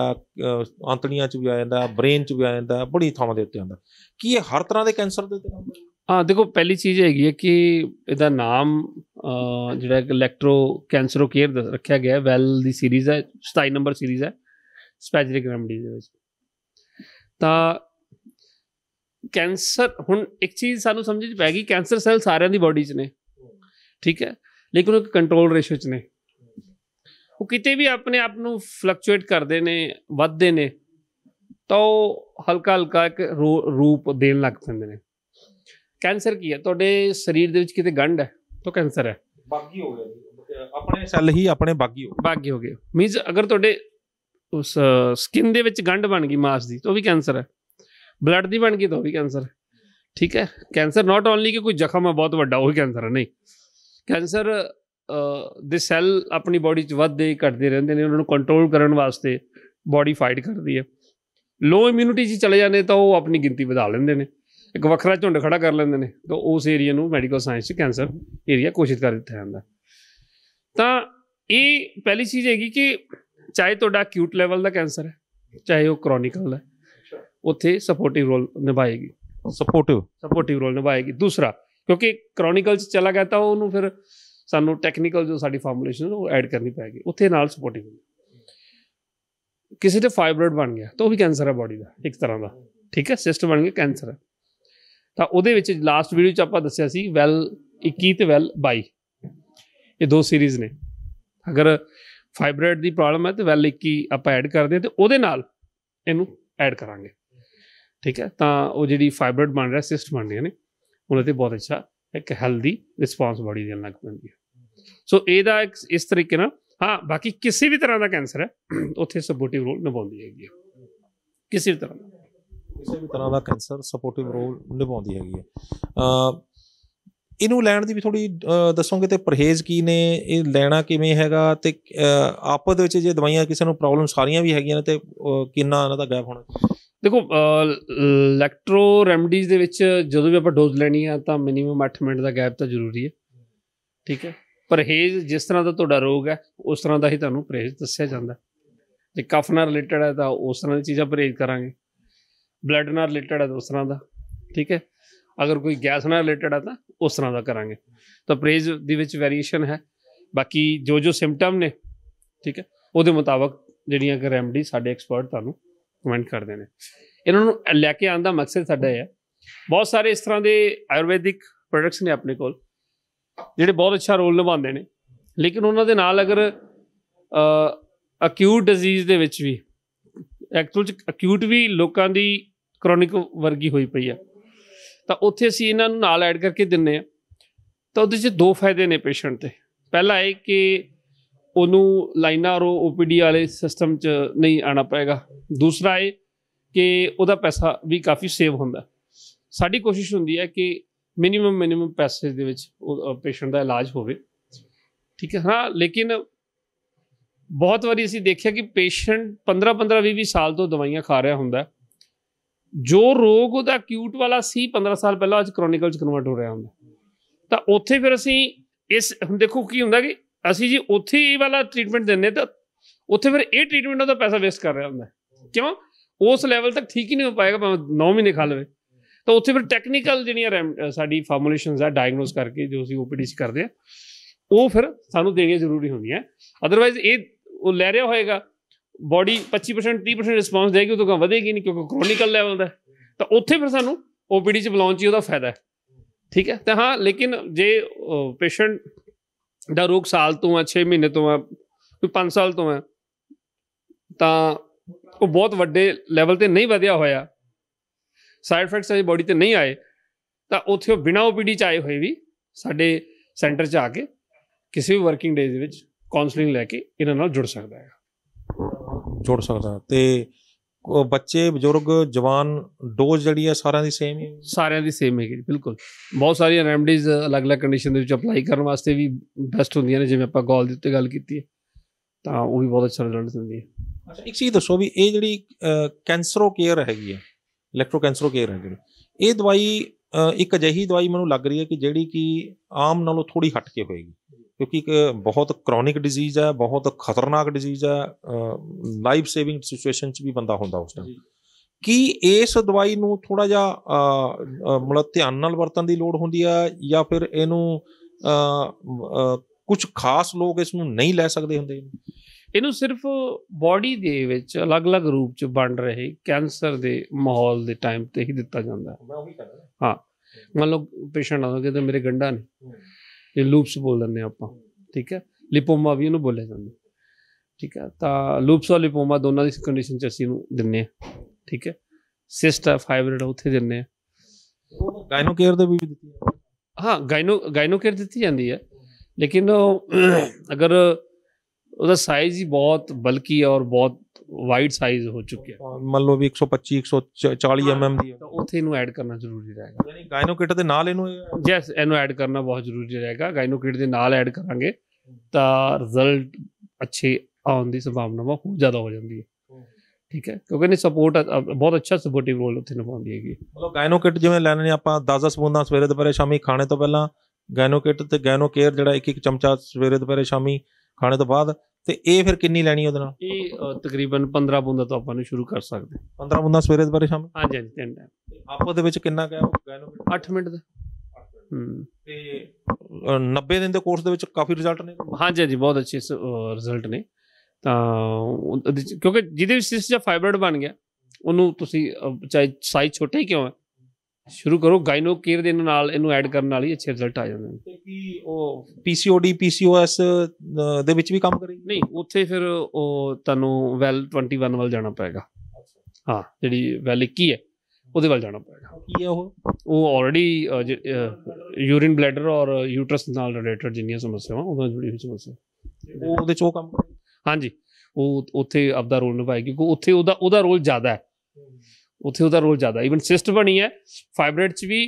ਆਂਤੜੀਆਂ 'ਚ ਵੀ ਆ ਜਾਂਦਾ ਬ੍ਰੇਨ 'ਚ ਵੀ ਆ ਜਾਂਦਾ ਬੜੀ ਥਾਵਾਂ ਦੇ ਉੱਤੇ ਆਉਂਦਾ ਕੀ ਇਹ ਹਰ ਤਰ੍ਹਾਂ ਦੇ ਕੈਂਸਰ ਦੇ ਤੇ ਕੰਮ ਕਰਦਾ ਹਾਂ ਦੇਖੋ ਪਹਿਲੀ ਚੀਜ਼ ਹੈਗੀ ਹੈ ਕਿ ਇਹਦਾ ਨਾਮ ਜਿਹੜਾ ਇਲੈਕਟ੍ਰੋ ਕੈਂਸਰੋ ਕੇਅਰ ਰੱਖਿਆ ਗਿਆ ਹੈ ਵੈਲ ਦੀ ਸੀਰੀਜ਼ ਹੈ 27 ਨੰਬਰ ਸੀਰੀਜ਼ ਹੈ ਸਪੈਜਰਿਕ ਰੈਮਡੀ ਦੇ ਵਿੱਚ ਤਾਂ ਕੈਂਸਰ ਹੁਣ ਇੱਕ ਚੀਜ਼ ਸਾਨੂੰ ਸਮਝ ਵਿੱਚ ਪੈ ਗਈ ਕੈਂਸਰ ਸੈੱਲ ਸਾਰਿਆਂ ਦੀ ਬਾਡੀ 'ਚ ਨੇ ਠੀਕ ਹੈ ਲੇਕਿਨ ਉਹ ਇੱਕ ਕੰਟਰੋਲ ਰੇਸ਼ੋ 'ਚ ਨੇ ਉਹ ਕਿਤੇ ਵੀ ਆਪਣੇ ਆਪ ਨੂੰ ਫਲਕਚੁਏਟ ਕਰਦੇ ਨੇ ਵੱਧਦੇ ਨੇ ਤਾਂ ਉਹ ਹਲਕਾ ਹਲਕਾ ਇੱਕ ਰੂਪ ਦੇਣ ਲੱਗ ਪੈਂਦੇ ਨੇ ਕੈਂਸਰ ਕੀ ਹੈ ਤੁਹਾਡੇ ਸਰੀਰ ਦੇ ਵਿੱਚ ਕਿਤੇ ਗੰਢ ਹੈ ਤਾਂ ਕੈਂਸਰ ਹੈ ਬਾਗੀ ਹੋ ਗਿਆ ਆਪਣੇ ਸੈੱਲ ਹੀ ਆਪਣੇ ਬਾਗੀ ਹੋ ਬਾਗੀ ਹੋ ਗਏ ਮੀਨਸ ਅਗਰ ਤੁਹਾਡੇ ਉਸ ਸਕਿਨ ਦੇ ਵਿੱਚ ਗੰਢ ਬਣ ਗਈ ਮਾਸ ਦੀ ਤਾਂ ਉਹ ਵੀ ਕੈਂਸਰ ਹੈ ਬਲੱਡ ਦੀ ਬਣ ਗਈ ਤਾਂ ਉਹ ਵੀ ਕੈਂਸਰ ਹੈ ਠੀਕ ਹੈ ਕੈਂਸਰ ਨਾਟ ਓਨਲੀ ਕਿ ਕੋਈ ਜ਼ਖਮ ਹੈ ਬਹੁਤ ਵੱਡਾ ਉਹ ਹੀ ਕੈਂਸਰ ਹੈ ਨਹੀਂ ਕੈਂਸਰ ਦੇ ਸੈੱਲ ਆਪਣੀ ਬਾਡੀ 'ਚ ਵੱਧਦੇ ਘਟਦੇ ਰਹਿੰਦੇ ਨੇ ਉਹਨਾਂ ਨੂੰ ਕੰਟਰੋਲ ਕਰਨ ਵਾਸਤੇ ਬਾਡੀ ਫਾਈਟ ਕਰਦੀ ਹੈ ਲੋ ਇਮਿਊਨਿਟੀ 'ਚ ਚਲੇ ਜਾਂਦੇ ਤਾਂ ਉਹ ਆਪਣੀ ਗਿਣਤੀ ਵਧਾ ਲੈਂਦੇ ਨੇ ਇੱਕ ਵੱਖਰਾ ਝੁੰਡ ਖੜਾ ਕਰ ਲੈਂਦੇ ਨੇ ਤਾਂ ਉਸ ਏਰੀਆ ਨੂੰ ਮੈਡੀਕਲ ਸਾਇੰਸ 'ਚ ਕੈਂਸਰ ਏਰੀਆ ਘੋਸ਼ਿਤ ਕਰ ਦਿੱਤਾ ਜਾਂਦਾ ਤਾਂ ਇਹ ਪਹਿਲੀ ਚੀਜ਼ ਹੈਗੀ ਕਿ ਚਾਹੇ ਤੁਹਾਡਾ ਕਿਊਟ ਲੈਵਲ ਦਾ ਕੈਂਸਰ ਹੈ ਚਾਹੇ ਉਹ ਕ੍ਰੋਨਿਕਲ ਹੈ ਉੱਥੇ ਸਪੋਰਟਿਵ ਰੋਲ ਨਿਭਾਏਗੀ ਸਪੋਰਟਿਵ ਸਪੋਰਟਿਵ ਰੋਲ ਨਿਭਾਏਗੀ ਦੂਸਰਾ ਕਿਉਂਕਿ ਕ੍ਰੋਨਿਕਲ ਚ ਚਲਾ ਗਿਆ ਤਾਂ ਉਹਨੂੰ ਫਿਰ ਸਾਨੂੰ ਟੈਕਨੀਕਲ ਜੋ ਸਾਡੀ ਫਾਰਮੂਲੇਸ਼ਨ ਉਹ ਐਡ ਕਰਨੀ ਪੈ ਗਈ ਉੱਥੇ ਨਾਲ ਸਪੋਰਟਿਵ ਕਿਸੇ ਤੇ ਫਾਈਬਰੋਇਡ ਬਣ ਗਿਆ ਤਾਂ ਉਹ ਵੀ ਕੈਂਸਰ ਹੈ ਬਾਡੀ ਦਾ ਇੱਕ ਤਰ੍ਹਾਂ ਦਾ ਠੀਕ ਹੈ ਸਿਸਟ ਬਣ ਗਿਆ ਕੈਂਸਰ ਤਾਂ ਉਹਦੇ ਵਿੱਚ ਲਾਸਟ ਵੀਡੀਓ ਚ ਆਪਾਂ ਦੱਸਿਆ ਸੀ ਵੈਲ 21 ਤੇ ਵੈਲ 22 ਇਹ ਦੋ ਸੀਰੀਜ਼ ਨੇ ਅਗਰ ਫਾਈਬਰੋਇਡ ਦੀ ਪ੍ਰੋਬਲਮ ਹੈ ਤੇ ਵੈਲ 21 ਆਪਾਂ ਐਡ ਕਰਦੇ ਤੇ ਉਹਦੇ ਨਾਲ ਇਹਨੂੰ ਐਡ ਕਰਾਂਗੇ ਠੀਕ ਹੈ ਤਾਂ ਉਹ ਜਿਹੜੀ ਫਾਈਬਰੋਇਡ ਬਣ ਰਿਹਾ ਸਿਸਟ ਬਣ ਰਿਹਾ ਨੇ ਉਹਨਾਂ ਤੇ ਬਹੁਤ ਅੱਛਾ ਇੱਕ ਹੈਲਦੀ ਰਿਸਪੌਂਸ ਬਾਡੀ ਦੇਣ ਲੱਗ ਪੈਂਦੀ ਹੈ ਸੋ ਇਹਦਾ ਇੱਕ ਇਸ ਤਰੀਕੇ ਨਾਲ ਹਾਂ ਬਾਕੀ ਕਿਸੇ ਵੀ ਤਰ੍ਹਾਂ ਦਾ ਕੈਂਸਰ ਹੈ ਉੱਥੇ ਸਪੋਰਟਿਵ ਰੋਲ ਨਿਭਾਉਂਦੀ ਹੈਗੀ ਹੈ ਕਿਸੇ ਵੀ ਤਰ੍ਹਾਂ ਦਾ ਕਿਸੇ ਵੀ ਤਰ੍ਹਾਂ ਦਾ ਕੈਂਸਰ ਸਪੋਰਟਿਵ ਰੋਲ ਨਿਭਾਉਂਦੀ ਹੈਗੀ ਹੈ ਇਹਨੂੰ ਲੈਣ ਦੀ ਵੀ ਥੋੜੀ ਦੱਸੋਗੇ ਤੇ ਪਰਹੇਜ਼ ਕੀ ਨੇ ਇਹ ਲੈਣਾ ਕਿਵੇਂ ਹੈਗਾ ਤੇ ਆਪਸ ਵਿੱਚ ਜੇ ਦਵਾਈਆਂ ਕਿਸੇ ਨੂੰ ਪ੍ਰੋਬਲਮ ਸਾਰੀਆਂ ਵੀ ਹੈਗੀਆਂ ਨੇ ਤੇ ਕਿੰਨਾ ਇਹਨਾਂ ਦਾ ਗੈਪ ਹੋਣਾ ਦੇਖੋ ਇਲੈਕਟ੍ਰੋ ਰੈਮਡੀਜ਼ ਦੇ ਵਿੱਚ ਜਦੋਂ ਵੀ ਆਪਾਂ ਡੋਜ਼ ਲੈਣੀ ਆ ਤਾਂ ਮਿਨੀਮਮ 8 ਮਿੰਟ ਦਾ ਗੈਪ ਤਾਂ ਜ਼ਰੂਰੀ ਹੈ ਠੀਕ ਹੈ ਪਰਹੇਜ਼ ਜਿਸ ਤਰ੍ਹਾਂ ਦਾ ਤੁਹਾਡਾ ਰੋਗ ਹੈ ਉਸ ਤਰ੍ਹਾਂ ਦਾ ਹੀ ਤੁਹਾਨੂੰ ਪਰਹੇਜ਼ ਦੱਸਿਆ ਜਾਂਦਾ ਜੇ ਕਫ ਨਾਲ ਰਿਲੇਟਡ ਹੈ ਤਾਂ ਉਸ ਤਰ੍ਹਾਂ ਦੀ ਚੀਜ਼ਾਂ ਪਰਹੇਜ਼ ਕਰਾਂਗੇ ਬਲੱਡ ਨਾਲ ਰਿਲੇਟਡ ਹੈ ਉਸ ਤਰ੍ਹਾਂ ਦਾ ਠੀਕ ਹੈ ਅਗਰ ਕੋਈ ਗੈਸ ਨਾਲ ਰਿਲੇਟਡ ਹੈ ਤਾਂ ਉਸ ਤਰ੍ਹਾਂ ਦਾ ਕਰਾਂਗੇ ਤਾਂ ਪਰਹੇਜ਼ ਦੇ ਵਿੱਚ ਵੇਰੀਏਸ਼ਨ ਹੈ ਬਾਕੀ ਜੋ ਜੋ ਸਿੰਪਟਮ ਨੇ ਠੀਕ ਹੈ ਉਹਦੇ ਮੁਤਾਬਕ ਜਿਹੜੀਆਂ ਕਿ ਰੈਮਡੀ ਸਾਡੇ ਐਕਸਪਰਟ ਤੁਹਾਨੂੰ ਕਮੈਂਟ ਕਰਦੇ ਨੇ ਇਹਨਾਂ ਨੂੰ ਲੈ ਕੇ ਆਉਣ ਦਾ ਮਕਸਦ ਸਾਡਾ ਇਹ ਹੈ ਬਹੁਤ ਸਾਰੇ ਇਸ ਤਰ੍ਹਾਂ ਦੇ ਆਯੁਰਵੈਦਿਕ ਪ੍ਰੋਡਕਟਸ ਨੇ ਆਪਣੇ ਕੋਲ ਜਿਹੜੇ ਬਹੁਤ ਅੱਛਾ ਰੋਲ ਨਿਭਾਉਂਦੇ ਨੇ ਲੇਕਿਨ ਉਹਨਾਂ ਦੇ ਨਾਲ ਅਗਰ ਅਕਿਊਟ ਡਿਜ਼ੀਜ਼ ਦੇ ਵਿੱਚ ਵੀ ਐਕਚੁਅਲ ਚ ਅਕਿਊਟ ਵੀ ਲੋਕਾਂ ਦੀ ਕ੍ਰੋਨਿਕ ਵਰਗੀ ਹੋਈ ਪਈ ਆ ਤਾਂ ਉੱਥੇ ਅਸੀਂ ਇਹਨਾਂ ਨੂੰ ਨਾਲ ਐਡ ਕਰਕੇ ਦਿੰਨੇ ਆ ਤਾਂ ਉਹਦੇ ਚ ਦੋ ਫਾਇਦੇ ਨੇ ਪੇਸ਼ੈਂਟ ਤੇ ਪਹਿਲਾ ਇਹ ਕਿ ਉਹਨੂੰ ਲਾਈਨਾਂ ਰੋ ਓਪੀਡੀ ਵਾਲੇ ਸਿਸਟਮ 'ਚ ਨਹੀਂ ਆਣਾ ਪਏਗਾ ਦੂਸਰਾ ਇਹ ਕਿ ਉਹਦਾ ਪੈਸਾ ਵੀ ਕਾਫੀ ਸੇਵ ਹੁੰਦਾ ਸਾਡੀ ਕੋਸ਼ਿਸ਼ ਹੁੰਦੀ ਹੈ ਕਿ ਮਿਨੀਮਮ ਮਿਨੀਮਮ ਪੈਸੇ ਦੇ ਵਿੱਚ ਉਹ ਪੇਸ਼ੈਂਟ ਦਾ ਇਲਾਜ ਹੋਵੇ ਠੀਕ ਹੈ ਹਾਂ ਲੇਕਿਨ ਬਹੁਤ ਵਾਰੀ ਅਸੀਂ ਦੇਖਿਆ ਕਿ ਪੇਸ਼ੈਂਟ 15 15 20 20 ਸਾਲ ਤੋਂ ਦਵਾਈਆਂ ਖਾ ਰਿਹਾ ਹੁੰਦਾ ਜੋ ਰੋਗ ਉਹਦਾ ਕਿਊਟ ਵਾਲਾ ਸੀ 15 ਸਾਲ ਪਹਿਲਾਂ ਅੱਜ ਕ੍ਰੋਨਿਕਲ ਚ ਕਨਵਰਟ ਹੋ ਰਿਹਾ ਹੁੰਦਾ ਤਾਂ ਉੱਥੇ ਫਿਰ ਅਸੀਂ ਇਸ ਦੇਖੋ ਕੀ ਹੁੰਦਾ ਕਿ ਅਸੀਂ ਜੀ ਉੱਥੇ ਇਹ ਵਾਲਾ ਟ੍ਰੀਟਮੈਂਟ ਦਿੰਨੇ ਤਾਂ ਉੱਥੇ ਫਿਰ ਇਹ ਟ੍ਰੀਟਮੈਂਟ ਦਾ ਪੈਸਾ ਵੇਸਟ ਕਰ ਰਿਹਾ ਹੁੰਦਾ ਕਿਉਂ ਉਸ ਲੈਵਲ ਤੱਕ ਠੀਕ ਹੀ ਨਹੀਂ ਹੋ ਪਾਏਗਾ ਭਾਵੇਂ 9 ਮਹੀਨੇ ਖਾ ਲਵੇ ਤਾਂ ਉੱਥੇ ਫਿਰ ਟੈਕਨੀਕਲ ਜਿਹੜੀਆਂ ਸਾਡੀ ਫਾਰਮੂਲੇਸ਼ਨਸ ਆ ਡਾਇਗਨੋਸ ਕਰਕੇ ਜੋ ਅਸੀਂ ਓਪੀਡੀਸ ਕਰਦੇ ਆ ਉਹ ਫਿਰ ਸਾਨੂੰ ਦੇਣੀ ਜ਼ਰੂਰੀ ਹੁੰਦੀ ਹੈ ਅਦਰਵਾਇਜ਼ ਇਹ ਉਹ ਲੈ ਰਿਹਾ ਹੋਏਗਾ ਬਾਡੀ 25% 30% ਰਿਸਪੌਂਸ ਦੇਗੀ ਉਹ ਤਾਂ ਵਧੇਗੀ ਨਹੀਂ ਕਿਉਂਕਿ ਕ੍ਰੋਨਿਕਲ ਲੈਵਲ ਦਾ ਤਾਂ ਉੱਥੇ ਫਿਰ ਸਾਨੂੰ ਓਪੀਡੀ ਚ ਬੁਲਾਉਣ ਚ ਉਹਦਾ ਫਾਇਦਾ ਹੈ ਠੀਕ ਹੈ ਤਾਂ ਹਾਂ ਲੇਕਿਨ ਜੇ ਪੇਸ਼ੈਂਟ ਦਾ ਰੋਗ ਸਾਲ ਤੋਂ ਆ 6 ਮਹੀਨੇ ਤੋਂ ਆ ਕੋਈ 5 ਸਾਲ ਤੋਂ ਆ ਤਾਂ ਉਹ ਬਹੁਤ ਵੱਡੇ ਲੈਵਲ ਤੇ ਨਹੀਂ ਵਧਿਆ ਹੋਇਆ ਸਾਈਡ ਇਫੈਕਟਸ ਸਾਡੀ ਬੋਡੀ ਤੇ ਨਹੀਂ ਆਏ ਤਾਂ ਉੱਥੇ ਉਹ ਬਿਨਾ ਓਪੀਡੀ ਚ ਆਏ ਹੋਏ ਵੀ ਸਾਡੇ ਸੈਂਟਰ ਚ ਆ ਕੇ ਕਿਸੇ ਵੀ ਵਰਕਿੰਗ ਡੇ ਦੇ ਵਿੱਚ ਕਾਉਂਸਲਿੰਗ ਲੈ ਕੇ ਇਹਨਾਂ ਨਾਲ ਜੁੜ ਸਕਦਾ ਹੈ ਜੁੜ ਸਕਦਾ ਤੇ ਬੱਚੇ ਬਜ਼ੁਰਗ ਜਵਾਨ ਡੋਜ਼ ਜਿਹੜੀ ਹੈ ਸਾਰਿਆਂ ਦੀ ਸੇਮ ਹੀ ਸਾਰਿਆਂ ਦੀ ਸੇਮ ਹੈ ਬਿਲਕੁਲ ਬਹੁਤ ਸਾਰੀਆਂ ਰੈਮਡੀਜ਼ ਅਲੱਗ-ਅਲੱਗ ਕੰਡੀਸ਼ਨ ਦੇ ਵਿੱਚ ਅਪਲਾਈ ਕਰਨ ਵਾਸਤੇ ਵੀ ਬੈਸਟ ਹੁੰਦੀਆਂ ਨੇ ਜਿਵੇਂ ਆਪਾਂ ਗੋਲ ਦੇ ਉੱਤੇ ਗੱਲ ਕੀਤੀ ਹੈ ਤਾਂ ਉਹ ਵੀ ਬਹੁਤ ਅੱਛਾ ਰਿਜ਼ਲਟ ਦਿੰਦੀ ਹੈ ਅੱਛਾ ਇੱਕ ਚੀਜ਼ ਦੱਸੋ ਵੀ ਇਹ ਜਿਹੜੀ ਕੈਂਸਰੋ ਕੇਅਰ ਹੈਗੀ ਹੈ ਇਲੈਕਟ੍ਰੋ ਕੈਂਸਰੋ ਕੇਅਰ ਹੈ ਜਿਹੜੀ ਇਹ ਦਵਾਈ ਇੱਕ ਅਜਿਹੀ ਦਵਾਈ ਮੈਨੂੰ ਲੱਗ ਰਹੀ ਹੈ ਕਿ ਜਿਹੜੀ ਕਿ ਆਮ ਨਾਲੋਂ ਥੋੜੀ ਹਟ ਕੇ ਹੋਏਗੀ ਕਿਉਂਕਿ ਇੱਕ ਬਹੁਤ ਕ੍ਰੋਨਿਕ ਡਿਜ਼ੀਜ਼ ਹੈ ਬਹੁਤ ਖਤਰਨਾਕ ਡਿਜ਼ੀਜ਼ ਹੈ ਲਾਈਫ ਸੇਵਿੰਗ ਸਿਚੁਏਸ਼ਨ 'ਚ ਵੀ ਬੰਦਾ ਹੁੰਦਾ ਉਸ ਟਾਈਮ ਕੀ ਇਸ ਦਵਾਈ ਨੂੰ ਥੋੜਾ ਜਿਹਾ ਮਤਲਬ ਧਿਆਨ ਨਾਲ ਵਰਤਣ ਦੀ ਲੋੜ ਹੁੰਦੀ ਹੈ ਜਾਂ ਫਿਰ ਇਹਨੂੰ ਕੁਝ ਖਾਸ ਲੋਕ ਇਸ ਨੂੰ ਨਹੀਂ ਲੈ ਸਕਦੇ ਹੁੰਦੇ ਇਹਨੂੰ ਸਿਰਫ ਬਾਡੀ ਦੇ ਵਿੱਚ ਅਲੱਗ-ਅਲੱਗ ਰੂਪ 'ਚ ਬਣ ਰਹੇ ਕੈਂਸਰ ਦੇ ਮਾਹੌਲ ਦੇ ਟਾਈਮ ਤੇ ਹੀ ਦਿੱਤਾ ਜਾਂਦਾ ਹੈ ਮੈਂ ਉਹੀ ਕਹਿੰਦਾ ਹਾਂ ਮਨ ਲਓ ਪੇਸ਼ੈਂਟ ਆਉਂਦਾ ਕਿ ਮੇਰੇ ਗੰਡਾ ਨੇ ਇਹ ਲੂਪਸ ਬੋਲ ਦਿੰਨੇ ਆਪਾਂ ਠੀਕ ਹੈ ਲਿਪੋਮਾ ਵੀ ਇਹਨੂੰ ਬੋਲਿਆ ਜਾਂਦਾ ਠੀਕ ਹੈ ਤਾਂ ਲੂਪਸ ਔਰ ਲਿਪੋਮਾ ਦੋਨਾਂ ਦੀ ਕੰਡੀਸ਼ਨ ਚ ਅਸੀਂ ਨੂੰ ਦਿੰਨੇ ਆ ਠੀਕ ਹੈ ਸਿਸਟ ਆ ਫਾਈਬਰਡ ਉੱਥੇ ਦਿੰਨੇ ਆ ਗਾਇਨੋ ਕੇਅਰ ਦੇ ਵੀ ਦਿੱਤੀ ਹਾਂ ਗਾਇਨੋ ਗਾਇਨੋ ਕੇਅਰ ਦਿੱਤੀ ਜਾਂਦੀ ਹੈ ਲੇਕਿਨ ਅਗਰ ਉਹਦਾ ਸਾਈਜ਼ ਹੀ ਬਹੁਤ ਬਲਕੀ ਔਰ ਬਹੁਤ ਵਾਈਡ ਸਾਈਜ਼ ਹੋ ਚੁੱਕਿਆ ਮੰਨ ਲਓ ਵੀ 125 140 ਐਮਐਮ ਦੀ ਤਾਂ ਉੱਥੇ ਇਹਨੂੰ ਐਡ ਕਰਨਾ ਜ਼ਰੂਰੀ ਰਹੇਗਾ ਯਾਨੀ ਗਾਇਨੋਕਿਟ ਦੇ ਨਾਲ ਇਹਨੂੰ ਜੈਸ ਇਹਨੂੰ ਐਡ ਕਰਨਾ ਬਹੁਤ ਜ਼ਰੂਰੀ ਰਹੇਗਾ ਗਾਇਨੋਕਿਟ ਦੇ ਨਾਲ ਐਡ ਕਰਾਂਗੇ ਤਾਂ ਰਿਜ਼ਲਟ ਅੱਛੇ ਆਉਣ ਦੀ ਸੰਭਾਵਨਾ ਬਹੁਤ ਜ਼ਿਆਦਾ ਹੋ ਜਾਂਦੀ ਹੈ ਠੀਕ ਹੈ ਕਿਉਂਕਿ ਇਹ ਸਪੋਰਟ ਬਹੁਤ ਅੱਛਾ ਸਪੋਰਟਿਵ ਰੋਲ ਉੱਥੇ ਨਿਭਾਉਂਦੀ ਹੈਗੀ ਮਤਲਬ ਗਾਇਨੋਕਿਟ ਜਿਵੇਂ ਲੈਣਾ ਨੇ ਆਪਾਂ 10-10 ਬੂੰਦਾਂ ਸਵੇਰੇ ਦੁਪਹਿਰੇ ਸ਼ਾਮੀ ਖਾਣੇ ਤੋਂ ਪਹਿਲਾਂ ਗਾਇਨੋਕਿਟ ਤੇ ਗਾਇਨੋਕੇਅਰ ਜਿਹੜਾ ਇੱਕ ਇੱਕ ਚਮਚਾ ਸਵੇਰੇ ਦੁਪਹਿਰੇ ਸ਼ਾਮੀ ਖਾਣੇ ਤੋਂ ਬਾਅਦ ਤੇ ਇਹ ਫਿਰ ਕਿੰਨੀ ਲੈਣੀ ਉਹਦੇ ਨਾਲ ਇਹ ਤਕਰੀਬਨ 15 ਬੁੰਦਾ ਤੋਂ ਆਪਾਂ ਨੂੰ ਸ਼ੁਰੂ ਕਰ ਸਕਦੇ 15 ਬੁੰਦਾ ਸਵੇਰੇ ਦੁਪਹਿਰੇ ਸ਼ਾਮ ਹਾਂਜੀ ਹਾਂਜੀ ਤਿੰਨ ਟਾਈਮ ਆਪੋ ਦੇ ਵਿੱਚ ਕਿੰਨਾ ਗਿਆ ਉਹ 8 ਮਿੰਟ ਦਾ ਹੂੰ ਤੇ 90 ਦਿਨ ਦੇ ਕੋਰਸ ਦੇ ਵਿੱਚ ਕਾਫੀ ਰਿਜ਼ਲਟ ਨੇ ਹਾਂਜੀ ਹਾਂਜੀ ਬਹੁਤ ਅੱਛੇ ਰਿਜ਼ਲਟ ਨੇ ਤਾਂ ਕਿਉਂਕਿ ਜਿਹਦੇ ਵਿੱਚ ਸਿਸਟਮ ਜਾਂ ਫਾਈਬਰਡ ਬਣ ਗਿਆ ਉਹਨੂੰ ਤੁਸੀਂ ਚਾਹੇ ਸਾਈਜ਼ ਛੋਟਾ ਹੀ ਕਿਉਂ ਹੈ ਸ਼ੁਰੂ ਕਰੋ ਗਾਇਨੋ ਕੇਅਰ ਦੇ ਨਾਲ ਇਹਨੂੰ ਐਡ ਕਰਨ ਨਾਲ ਹੀ ਅੱਛੇ ਰਿਜ਼ਲਟ ਆ ਜਾਂਦੇ ਨੇ ਤੇ ਕੀ ਉਹ ਪੀਸੀਓਡੀ ਪੀਸੀਓਐਸ ਦੇ ਵਿੱਚ ਵੀ ਕੰਮ ਕਰੇਗੀ ਨਹੀਂ ਉੱਥੇ ਫਿਰ ਉਹ ਤੁਹਾਨੂੰ ਵੈਲ 21 ਵੱਲ ਜਾਣਾ ਪਏਗਾ ਹਾਂ ਜਿਹੜੀ ਵੈਲ 21 ਹੈ ਉਹਦੇ ਵੱਲ ਜਾਣਾ ਪਏਗਾ ਕੀ ਹੈ ਉਹ ਉਹ ਆਲਰੇਡੀ ਯੂਰਿਨ ਬਲੈਡਰ ਔਰ ਯੂਟਰਸ ਨਾਲ ਰਿਲੇਟਡ ਜਿੰਨੀਆਂ ਸਮੱਸਿਆਵਾਂ ਉਹਨਾਂ ਜੁੜੀ ਹੋਈ ਸਮੱਸਿਆ ਉਹ ਉਹਦੇ ਚੋਂ ਕੰਮ ਹਾਂਜੀ ਉਹ ਉੱਥੇ ਆਪਦਾ ਰੋਲ ਨਿਭਾਏਗੀ ਕਿਉਂਕਿ ਉੱਥੇ ਉਹਦਾ ਉਹਦਾ ਰੋਲ ਜ਼ਿਆਦਾ ਹੈ ਉੱਥੇ ਉਹਦਾ ਰੋਲ ਜ਼ਿਆਦਾ ਇਵਨ ਸਿਸਟ ਬਣੀ ਹੈ ਫਾਈਬਰੇਟ 'ਚ ਵੀ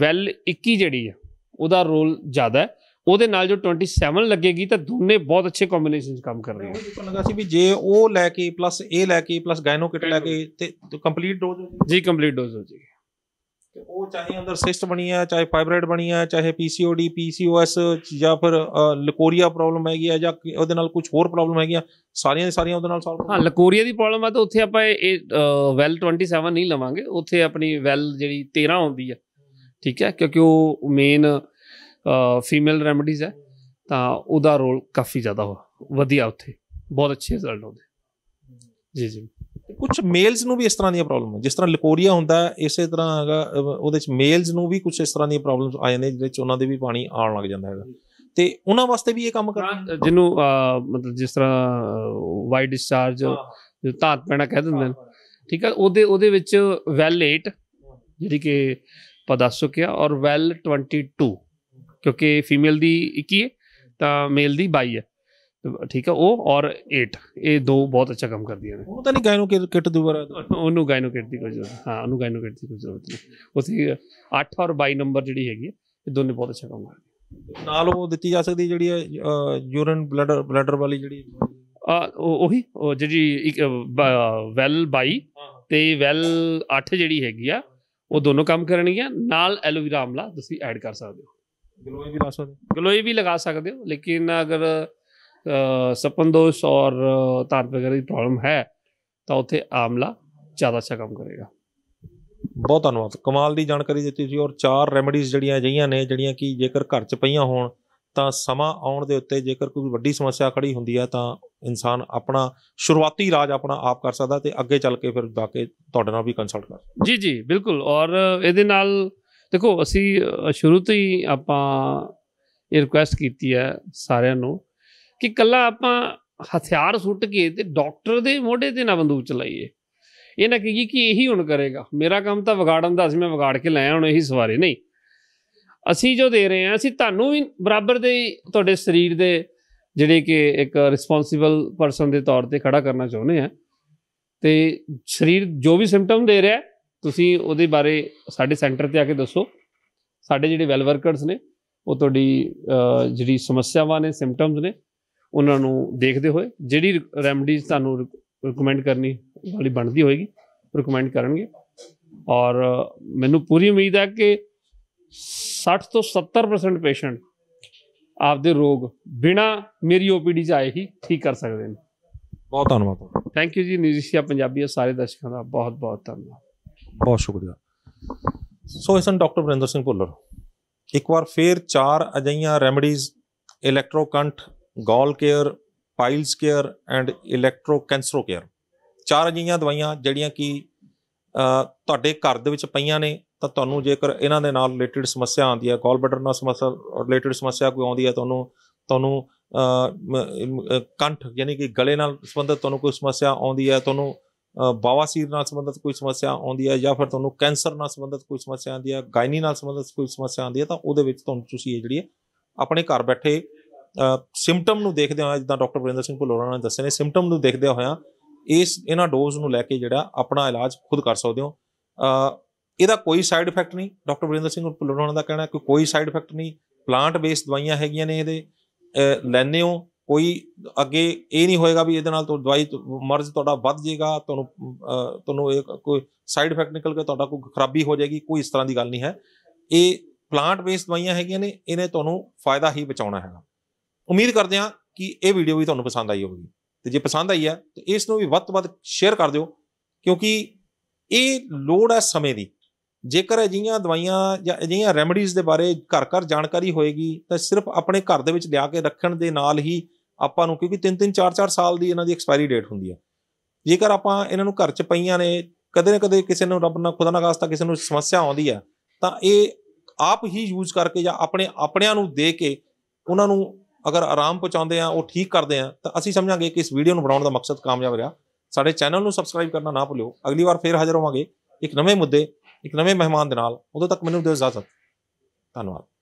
ਵੈਲ 21 ਜਿਹੜੀ ਹੈ ਉਹਦਾ ਰੋਲ ਜ਼ਿਆਦਾ ਹੈ ਉਹਦੇ ਨਾਲ ਜੋ 27 ਲੱਗੇਗੀ ਤਾਂ ਦੋਨੇ ਬਹੁਤ ਅੱਛੇ ਕੰਬੀਨੇਸ਼ਨਸ ਕੰਮ ਕਰ ਰਹੇ ਹਨ ਮੈਨੂੰ ਲੱਗਾ ਸੀ ਵੀ ਜੇ ਉਹ ਲੈ ਕੇ ਪਲੱਸ ਇਹ ਲੈ ਕੇ ਪਲੱਸ ਗਾਇਨੋਕਿਟ ਲੈ ਕੇ ਤੇ ਕੰਪਲੀਟ ਡੋਜ਼ ਹੋ ਜੀ ਕੰਪਲੀਟ ਡੋਜ਼ ਹੋ ਜੀ ਤੇ ਉਹ ਚਾਹੇ ਅੰਦਰ ਸਿਸਟ ਬਣੀ ਆ ਚਾਹੇ ਫਾਈਬਰੋਇਡ ਬਣੀ ਆ ਚਾਹੇ ਪੀਸੀਓਡੀ ਪੀਸੀਓਐਸ ਜਾਂ ਫਿਰ ਲਕੋਰੀਆ ਪ੍ਰੋਬਲਮ ਹੈਗੀ ਆ ਜਾਂ ਉਹਦੇ ਨਾਲ ਕੁਝ ਹੋਰ ਪ੍ਰੋਬਲਮ ਹੈਗੀਆਂ ਸਾਰੀਆਂ ਦੀ ਸਾਰੀਆਂ ਉਹਦੇ ਨਾਲ ਸੋਲਵ ਹਾਂ ਲਕੋਰੀਆ ਦੀ ਪ੍ਰੋਬਲਮ ਆ ਤਾਂ ਉੱਥੇ ਆਪਾਂ ਇਹ ਵੈਲ 27 ਨਹੀਂ ਲਵਾਂਗੇ ਉੱਥੇ ਆਪਣੀ ਵੈਲ ਜਿਹੜੀ 13 ਆਉਂਦੀ ਆ ਠੀਕ ਹੈ ਕਿਉਂਕਿ ਉਹ ਮੇਨ ਫੀਮੇਲ ਰੈਮਡੀਜ਼ ਹੈ ਤਾਂ ਉਹਦਾ ਰੋਲ ਕਾਫੀ ਜ਼ਿਆਦਾ ਵਧੀਆ ਉੱਥੇ ਬਹੁਤ ਅੱਛੇ ਰਿਜ਼ਲਟ ਆਉਂਦੇ ਜੀ ਜੀ ਕੁਝ ਮੇਲਸ ਨੂੰ ਵੀ ਇਸ ਤਰ੍ਹਾਂ ਦੀਆਂ ਪ੍ਰੋਬਲਮ ਜਿਸ ਤਰ੍ਹਾਂ ਲਿਕੋਰੀਆ ਹੁੰਦਾ ਇਸੇ ਤਰ੍ਹਾਂ ਹੈਗਾ ਉਹਦੇ ਵਿੱਚ ਮੇਲਸ ਨੂੰ ਵੀ ਕੁਝ ਇਸ ਤਰ੍ਹਾਂ ਦੀਆਂ ਪ੍ਰੋਬਲਮਸ ਆ ਜਾਂਦੀਆਂ ਜਿਹਦੇ ਵਿੱਚ ਉਹਨਾਂ ਦੇ ਵੀ ਪਾਣੀ ਆਉਣ ਲੱਗ ਜਾਂਦਾ ਹੈਗਾ ਤੇ ਉਹਨਾਂ ਵਾਸਤੇ ਵੀ ਇਹ ਕੰਮ ਕਰ ਜਿਹਨੂੰ ਮਤਲਬ ਜਿਸ ਤਰ੍ਹਾਂ ਵਾਈਡ ਡਿਸਚਾਰਜ ਧਾਤ ਪੈਣਾ ਕਹਿ ਦਿੰਦੇ ਨੇ ਠੀਕ ਹੈ ਉਹਦੇ ਉਹਦੇ ਵਿੱਚ ਵੈਲ 8 ਜਿਹੜੀ ਕਿ ਪਦਾਸ ਕਿਆ ਔਰ ਵੈਲ 22 ਕਿਉਂਕਿ ਫੀਮੇਲ ਦੀ 21 ਹੈ ਤਾਂ ਮੇਲ ਦੀ 22 ਹੈ ਠੀਕ ਹੈ ਉਹ ਔਰ 8 ਇਹ ਦੋ ਬਹੁਤ ਅੱਛਾ ਕੰਮ ਕਰਦੀਆਂ ਨੇ ਉਹ ਤਾਂ ਨਹੀਂ ਗਾਇਨੋ ਕਿਟ ਦੁਬਾਰਾ ਉਹਨੂੰ ਗਾਇਨੋ ਕਿਟ ਦੀ ਕੋਈ ਜ਼ਰੂਰਤ ਹਾਂ ਉਹਨੂੰ ਗਾਇਨੋ ਕਿਟ ਦੀ ਕੋਈ ਜ਼ਰੂਰਤ ਨਹੀਂ ਉਸੇ 8 ਔਰ 22 ਨੰਬਰ ਜਿਹੜੀ ਹੈਗੀ ਇਹ ਦੋਨੇ ਬਹੁਤ ਅੱਛਾ ਕੰਮ ਕਰਦੀ ਨਾਲ ਉਹ ਦਿੱਤੀ ਜਾ ਸਕਦੀ ਜਿਹੜੀ ਯੂਰਨ ਬਲੱਡਰ ਬਲੱਡਰ ਵਾਲੀ ਜਿਹੜੀ ਆ ਉਹੀ ਜਿਹੜੀ ਵੈਲ 22 ਤੇ ਵੈਲ 8 ਜਿਹੜੀ ਹੈਗੀ ਆ ਉਹ ਦੋਨੋਂ ਕੰਮ ਕਰਨਗੀਆਂ ਨਾਲ ਐਲੋਵੀਰਾ ਆਮਲਾ ਤੁਸੀਂ ਐਡ ਕਰ ਸਕਦੇ ਹੋ ਗਲੋਈ ਵੀ ਲਾ ਸਕਦੇ ਹੋ ਗਲੋਈ ਵੀ ਲਗਾ ਸਕਦੇ ਹੋ ਲੇਕਿਨ ਅਗਰ ਸਪੰਦੋਸ दोष और तार वगैरह ਪ੍ਰੋਬਲਮ ਹੈ ਤਾਂ ਉੱਥੇ ਆਮਲਾ ਜ਼ਿਆਦਾ ਅੱਛਾ ਕੰਮ ਕਰੇਗਾ ਬਹੁਤ ਧੰਨਵਾਦ ਕਮਾਲ ਦੀ ਜਾਣਕਾਰੀ ਦਿੱਤੀ ਸੀ ਔਰ ਚਾਰ ਰੈਮਡੀਜ਼ ਜਿਹੜੀਆਂ ਜਈਆਂ ਨੇ ਜਿਹੜੀਆਂ ਕਿ ਜੇਕਰ ਘਰ 'ਚ ਪਈਆਂ ਹੋਣ ਤਾਂ ਸਮਾਂ ਆਉਣ ਦੇ ਉੱਤੇ ਜੇਕਰ ਕੋਈ ਵੱਡੀ ਸਮੱਸਿਆ ਖੜੀ ਹੁੰਦੀ ਹੈ ਤਾਂ ਇਨਸਾਨ ਆਪਣਾ ਸ਼ੁਰੂਆਤੀ ਰਾਜ ਆਪਣਾ ਆਪ ਕਰ ਸਕਦਾ ਤੇ ਅੱਗੇ ਚੱਲ ਕੇ ਫਿਰ ਜਾ ਕੇ ਤੁਹਾਡੇ ਨਾਲ ਵੀ ਕੰਸਲਟ ਕਰ ਜੀ ਜੀ ਬਿਲਕੁਲ ਔਰ ਇਹਦੇ ਨਾਲ ਦੇਖੋ ਅਸੀਂ ਸ਼ੁਰੂ ਤੋਂ ਹੀ ਆਪਾਂ ਇਹ ਰਿਕੁਐਸਟ ਕੀਤੀ ਹੈ ਸਾਰਿਆਂ ਨੂੰ ਕਿ ਕੱਲਾ ਆਪਾਂ ਹਥਿਆਰ ਸੁੱਟ ਕੇ ਤੇ ਡਾਕਟਰ ਦੇ ਮੋਢੇ ਤੇ ਨਾ ਬੰਦੂਕ ਚਲਾਈਏ ਇਹ ਨਾ ਕਹੀਏ ਕਿ ਇਹੀ ਹੁਣ ਕਰੇਗਾ ਮੇਰਾ ਕੰਮ ਤਾਂ ਵਿਗਾੜਨ ਦਾ ਸੀ ਮੈਂ ਵਿਗਾੜ ਕੇ ਲਾਇਆ ਹੁਣ ਇਹੀ ਸਵਾਰੇ ਨਹੀਂ ਅਸੀਂ ਜੋ ਦੇ ਰਹੇ ਹਾਂ ਅਸੀਂ ਤੁਹਾਨੂੰ ਵੀ ਬਰਾਬਰ ਦੇ ਤੁਹਾਡੇ ਸਰੀਰ ਦੇ ਜਿਹੜੇ ਕਿ ਇੱਕ ਰਿਸਪੌਂਸਿਬਲ ਪਰਸਨ ਦੇ ਤੌਰ ਤੇ ਖੜਾ ਕਰਨਾ ਚਾਹੁੰਦੇ ਆ ਤੇ ਸਰੀਰ ਜੋ ਵੀ ਸਿੰਪਟਮ ਦੇ ਰਿਹਾ ਤੁਸੀਂ ਉਹਦੇ ਬਾਰੇ ਸਾਡੇ ਸੈਂਟਰ ਤੇ ਆ ਕੇ ਦੱਸੋ ਸਾਡੇ ਜਿਹੜੇ ਵੈਲ ਵਰਕਰਸ ਨੇ ਉਹ ਤੁਹਾਡੀ ਜਿਹੜੀ ਸਮੱਸਿਆਵਾਂ ਨੇ ਸਿੰਪਟਮਸ ਨੇ ਉਹਨਾਂ ਨੂੰ ਦੇਖਦੇ ਹੋਏ ਜਿਹੜੀ ਰੈਮਡੀਜ਼ ਤੁਹਾਨੂੰ ਰეკਮੈਂਡ ਕਰਨੀ ਵਾਲੀ ਬਣਦੀ ਹੋਏਗੀ ਰეკਮੈਂਡ ਕਰਨਗੇ ਔਰ ਮੈਨੂੰ ਪੂਰੀ ਉਮੀਦ ਹੈ ਕਿ 60 ਤੋਂ 70% ਪੇਸ਼ੈਂਟ ਆਪਦੇ ਰੋਗ ਬਿਨਾ ਮੇਰੀ ਓਪੀਡੀ 'ਚ ਆਏ ਹੀ ਠੀਕ ਕਰ ਸਕਦੇ ਨੇ ਬਹੁਤ ਧੰਨਵਾਦ ਥੈਂਕ ਯੂ ਜੀ ਨਿਊਜ਼ੀਸ਼ੀਆ ਪੰਜਾਬੀ ਸਾਰੇ ਦਰਸ਼ਕਾਂ ਦਾ ਬਹੁਤ ਬਹੁਤ ਧੰਨਵਾਦ ਬਹੁਤ ਸ਼ੁਕਰੀਆ ਸੋ ਇਸਨ ਡਾਕਟਰ ਬਰਿੰਦਰ ਸਿੰਘ ਪੁੱਲਰ ਇੱਕ ਵਾਰ ਫੇਰ ਚਾਰ ਅਜਈਆਂ ਰੈਮਡੀਜ਼ ਇਲੈਕਟ੍ਰੋਕੰਠ ਗੋਲ care piles care and electro cancero care ਚਾਰ ਅਜਿਹੀਆਂ ਦਵਾਈਆਂ ਜਿਹੜੀਆਂ ਕਿ ਤੁਹਾਡੇ ਘਰ ਦੇ ਵਿੱਚ ਪਈਆਂ ਨੇ ਤਾਂ ਤੁਹਾਨੂੰ ਜੇਕਰ ਇਹਨਾਂ ਦੇ ਨਾਲ ਰਿਲੇਟਡ ਸਮੱਸਿਆ ਆਉਂਦੀ ਹੈ ਗੋਲ ਬਟਰ ਨਾਲ ਸਮੱਸਿਆ ਰਿਲੇਟਡ ਸਮੱਸਿਆ ਕੋਈ ਆਉਂਦੀ ਹੈ ਤੁਹਾਨੂੰ ਤੁਹਾਨੂੰ ਕੰਠ ਯਾਨੀ ਕਿ ਗਲੇ ਨਾਲ ਸੰਬੰਧਿਤ ਤੁਹਾਨੂੰ ਕੋਈ ਸਮੱਸਿਆ ਆਉਂਦੀ ਹੈ ਤੁਹਾਨੂੰ ਬਵਾਸੀਰ ਨਾਲ ਸੰਬੰਧਿਤ ਕੋਈ ਸਮੱਸਿਆ ਆਉਂਦੀ ਹੈ ਜਾਂ ਫਿਰ ਤੁਹਾਨੂੰ ਕੈਂਸਰ ਨਾਲ ਸੰਬੰਧਿਤ ਕੋਈ ਸਮੱਸਿਆ ਆਉਂਦੀ ਹੈ ਗਾਇਨੀ ਨਾਲ ਸੰਬੰਧਿਤ ਕੋਈ ਸਮੱਸਿਆ ਆਉਂਦੀ ਹੈ ਤਾਂ ਉਹਦੇ ਵਿੱਚ ਤੁਹਾਨੂੰ ਤੁਸੀਂ ਇਹ ਜਿਹੜੀ ਆਪਣੇ ਘਰ ਬੈਠੇ ਸਿੰਪਟਮ ਨੂੰ ਦੇਖਦੇ ਹੋਇਆ ਜਿੱਦਾਂ ਡਾਕਟਰ ਬ੍ਰਿੰਦਰ ਸਿੰਘ ਭੁੱਲੋਰਾ ਨੇ ਦੱਸਿਆ ਨੇ ਸਿੰਪਟਮ ਨੂੰ ਦੇਖਦੇ ਹੋਇਆ ਇਸ ਇਹਨਾਂ ਡੋਜ਼ ਨੂੰ ਲੈ ਕੇ ਜਿਹੜਾ ਆਪਣਾ ਇਲਾਜ ਖੁਦ ਕਰ ਸਕਦੇ ਹੋ ਇਹਦਾ ਕੋਈ ਸਾਈਡ ਇਫੈਕਟ ਨਹੀਂ ਡਾਕਟਰ ਬ੍ਰਿੰਦਰ ਸਿੰਘ ਭੁੱਲੋਰਾ ਦਾ ਕਹਿਣਾ ਕਿ ਕੋਈ ਸਾਈਡ ਇਫੈਕਟ ਨਹੀਂ ਪਲਾਂਟ ਬੇਸ ਦਵਾਈਆਂ ਹੈਗੀਆਂ ਨੇ ਇਹਦੇ ਲੈਣੇ ਹੋ ਕੋਈ ਅੱਗੇ ਇਹ ਨਹੀਂ ਹੋਏਗਾ ਵੀ ਇਹਦੇ ਨਾਲ ਤੋਂ ਦਵਾਈ ਮਰਜ਼ ਤੁਹਾਡਾ ਵੱਧ ਜਾਏਗਾ ਤੁਹਾਨੂੰ ਤੁਹਾਨੂੰ ਇਹ ਕੋਈ ਸਾਈਡ ਇਫੈਕਟ ਨਿਕਲ ਕੇ ਤੁਹਾਡਾ ਕੋਈ ਖਰਾਬੀ ਹੋ ਜਾਏਗੀ ਕੋਈ ਇਸ ਤਰ੍ਹਾਂ ਦੀ ਗੱਲ ਨਹੀਂ ਹੈ ਇਹ ਪਲਾਂਟ ਬੇਸ ਦਵਾਈਆਂ ਹੈਗੀਆਂ ਨੇ ਇਹਨੇ ਤੁਹਾਨੂੰ ਫਾਇਦਾ ਹੀ ਬਚਾਉਣਾ ਹੈਗਾ ਉਮੀਦ ਕਰਦੇ ਹਾਂ ਕਿ ਇਹ ਵੀਡੀਓ ਵੀ ਤੁਹਾਨੂੰ ਪਸੰਦ ਆਈ ਹੋਵੇਗੀ ਤੇ ਜੇ ਪਸੰਦ ਆਈ ਹੈ ਤੇ ਇਸ ਨੂੰ ਵੀ ਵੱਧ ਤੋਂ ਵੱਧ ਸ਼ੇਅਰ ਕਰ ਦਿਓ ਕਿਉਂਕਿ ਇਹ ਲੋੜ ਹੈ ਸਮੇਂ ਦੀ ਜੇਕਰ ਅਜਿਹੀਆਂ ਦਵਾਈਆਂ ਜਾਂ ਅਜਿਹੀਆਂ ਰੈਮਡੀਜ਼ ਦੇ ਬਾਰੇ ਘਰ-ਘਰ ਜਾਣਕਾਰੀ ਹੋਏਗੀ ਤਾਂ ਸਿਰਫ ਆਪਣੇ ਘਰ ਦੇ ਵਿੱਚ ਲਿਆ ਕੇ ਰੱਖਣ ਦੇ ਨਾਲ ਹੀ ਆਪਾਂ ਨੂੰ ਕਿਉਂਕਿ 3-3 4-4 ਸਾਲ ਦੀ ਇਹਨਾਂ ਦੀ ਐਕਸਪਾਇਰੀ ਡੇਟ ਹੁੰਦੀ ਹੈ ਜੇਕਰ ਆਪਾਂ ਇਹਨਾਂ ਨੂੰ ਘਰ 'ਚ ਪਈਆਂ ਨੇ ਕਦੇ ਨਾ ਕਦੇ ਕਿਸੇ ਨੂੰ ਰੱਬ ਨਾ ਖੁਦਾ ਨਾ ਖਾਸਤਾ ਕਿਸੇ ਨੂੰ ਸਮੱਸਿਆ ਆਉਂਦੀ ਹੈ ਤਾਂ ਇਹ ਆਪ ਹੀ ਯੂਜ਼ ਕਰਕੇ ਜਾਂ ਆਪਣੇ ਆਪਣਿਆਂ ਨੂੰ ਦੇ ਕੇ ਉਹਨਾਂ ਨੂੰ ਅਗਰ ਆਰਾਮ ਪਹੁੰਚਾਉਂਦੇ ਆ ਉਹ ਠੀਕ ਕਰਦੇ ਆ ਤਾਂ ਅਸੀਂ ਸਮਝਾਂਗੇ ਕਿ ਇਸ ਵੀਡੀਓ ਨੂੰ ਬਣਾਉਣ ਦਾ ਮਕਸਦ ਕਾਮਯਾਬ ਰਿਹਾ ਸਾਡੇ ਚੈਨਲ ਨੂੰ ਸਬਸਕ੍ਰਾਈਬ ਕਰਨਾ ਨਾ ਭੁੱਲਿਓ ਅਗਲੀ ਵਾਰ ਫੇਰ ਹਾਜ਼ਰ ਹੋਵਾਂਗੇ ਇੱਕ ਨਵੇਂ ਮੁੱਦੇ ਇੱਕ ਨਵੇਂ ਮਹਿਮਾਨ ਦੇ ਨਾਲ ਉਦੋਂ ਤੱਕ ਮੈਨੂੰ ਦਿਓ ਇਜਾਜ਼ਤ ਧੰਨਵਾਦ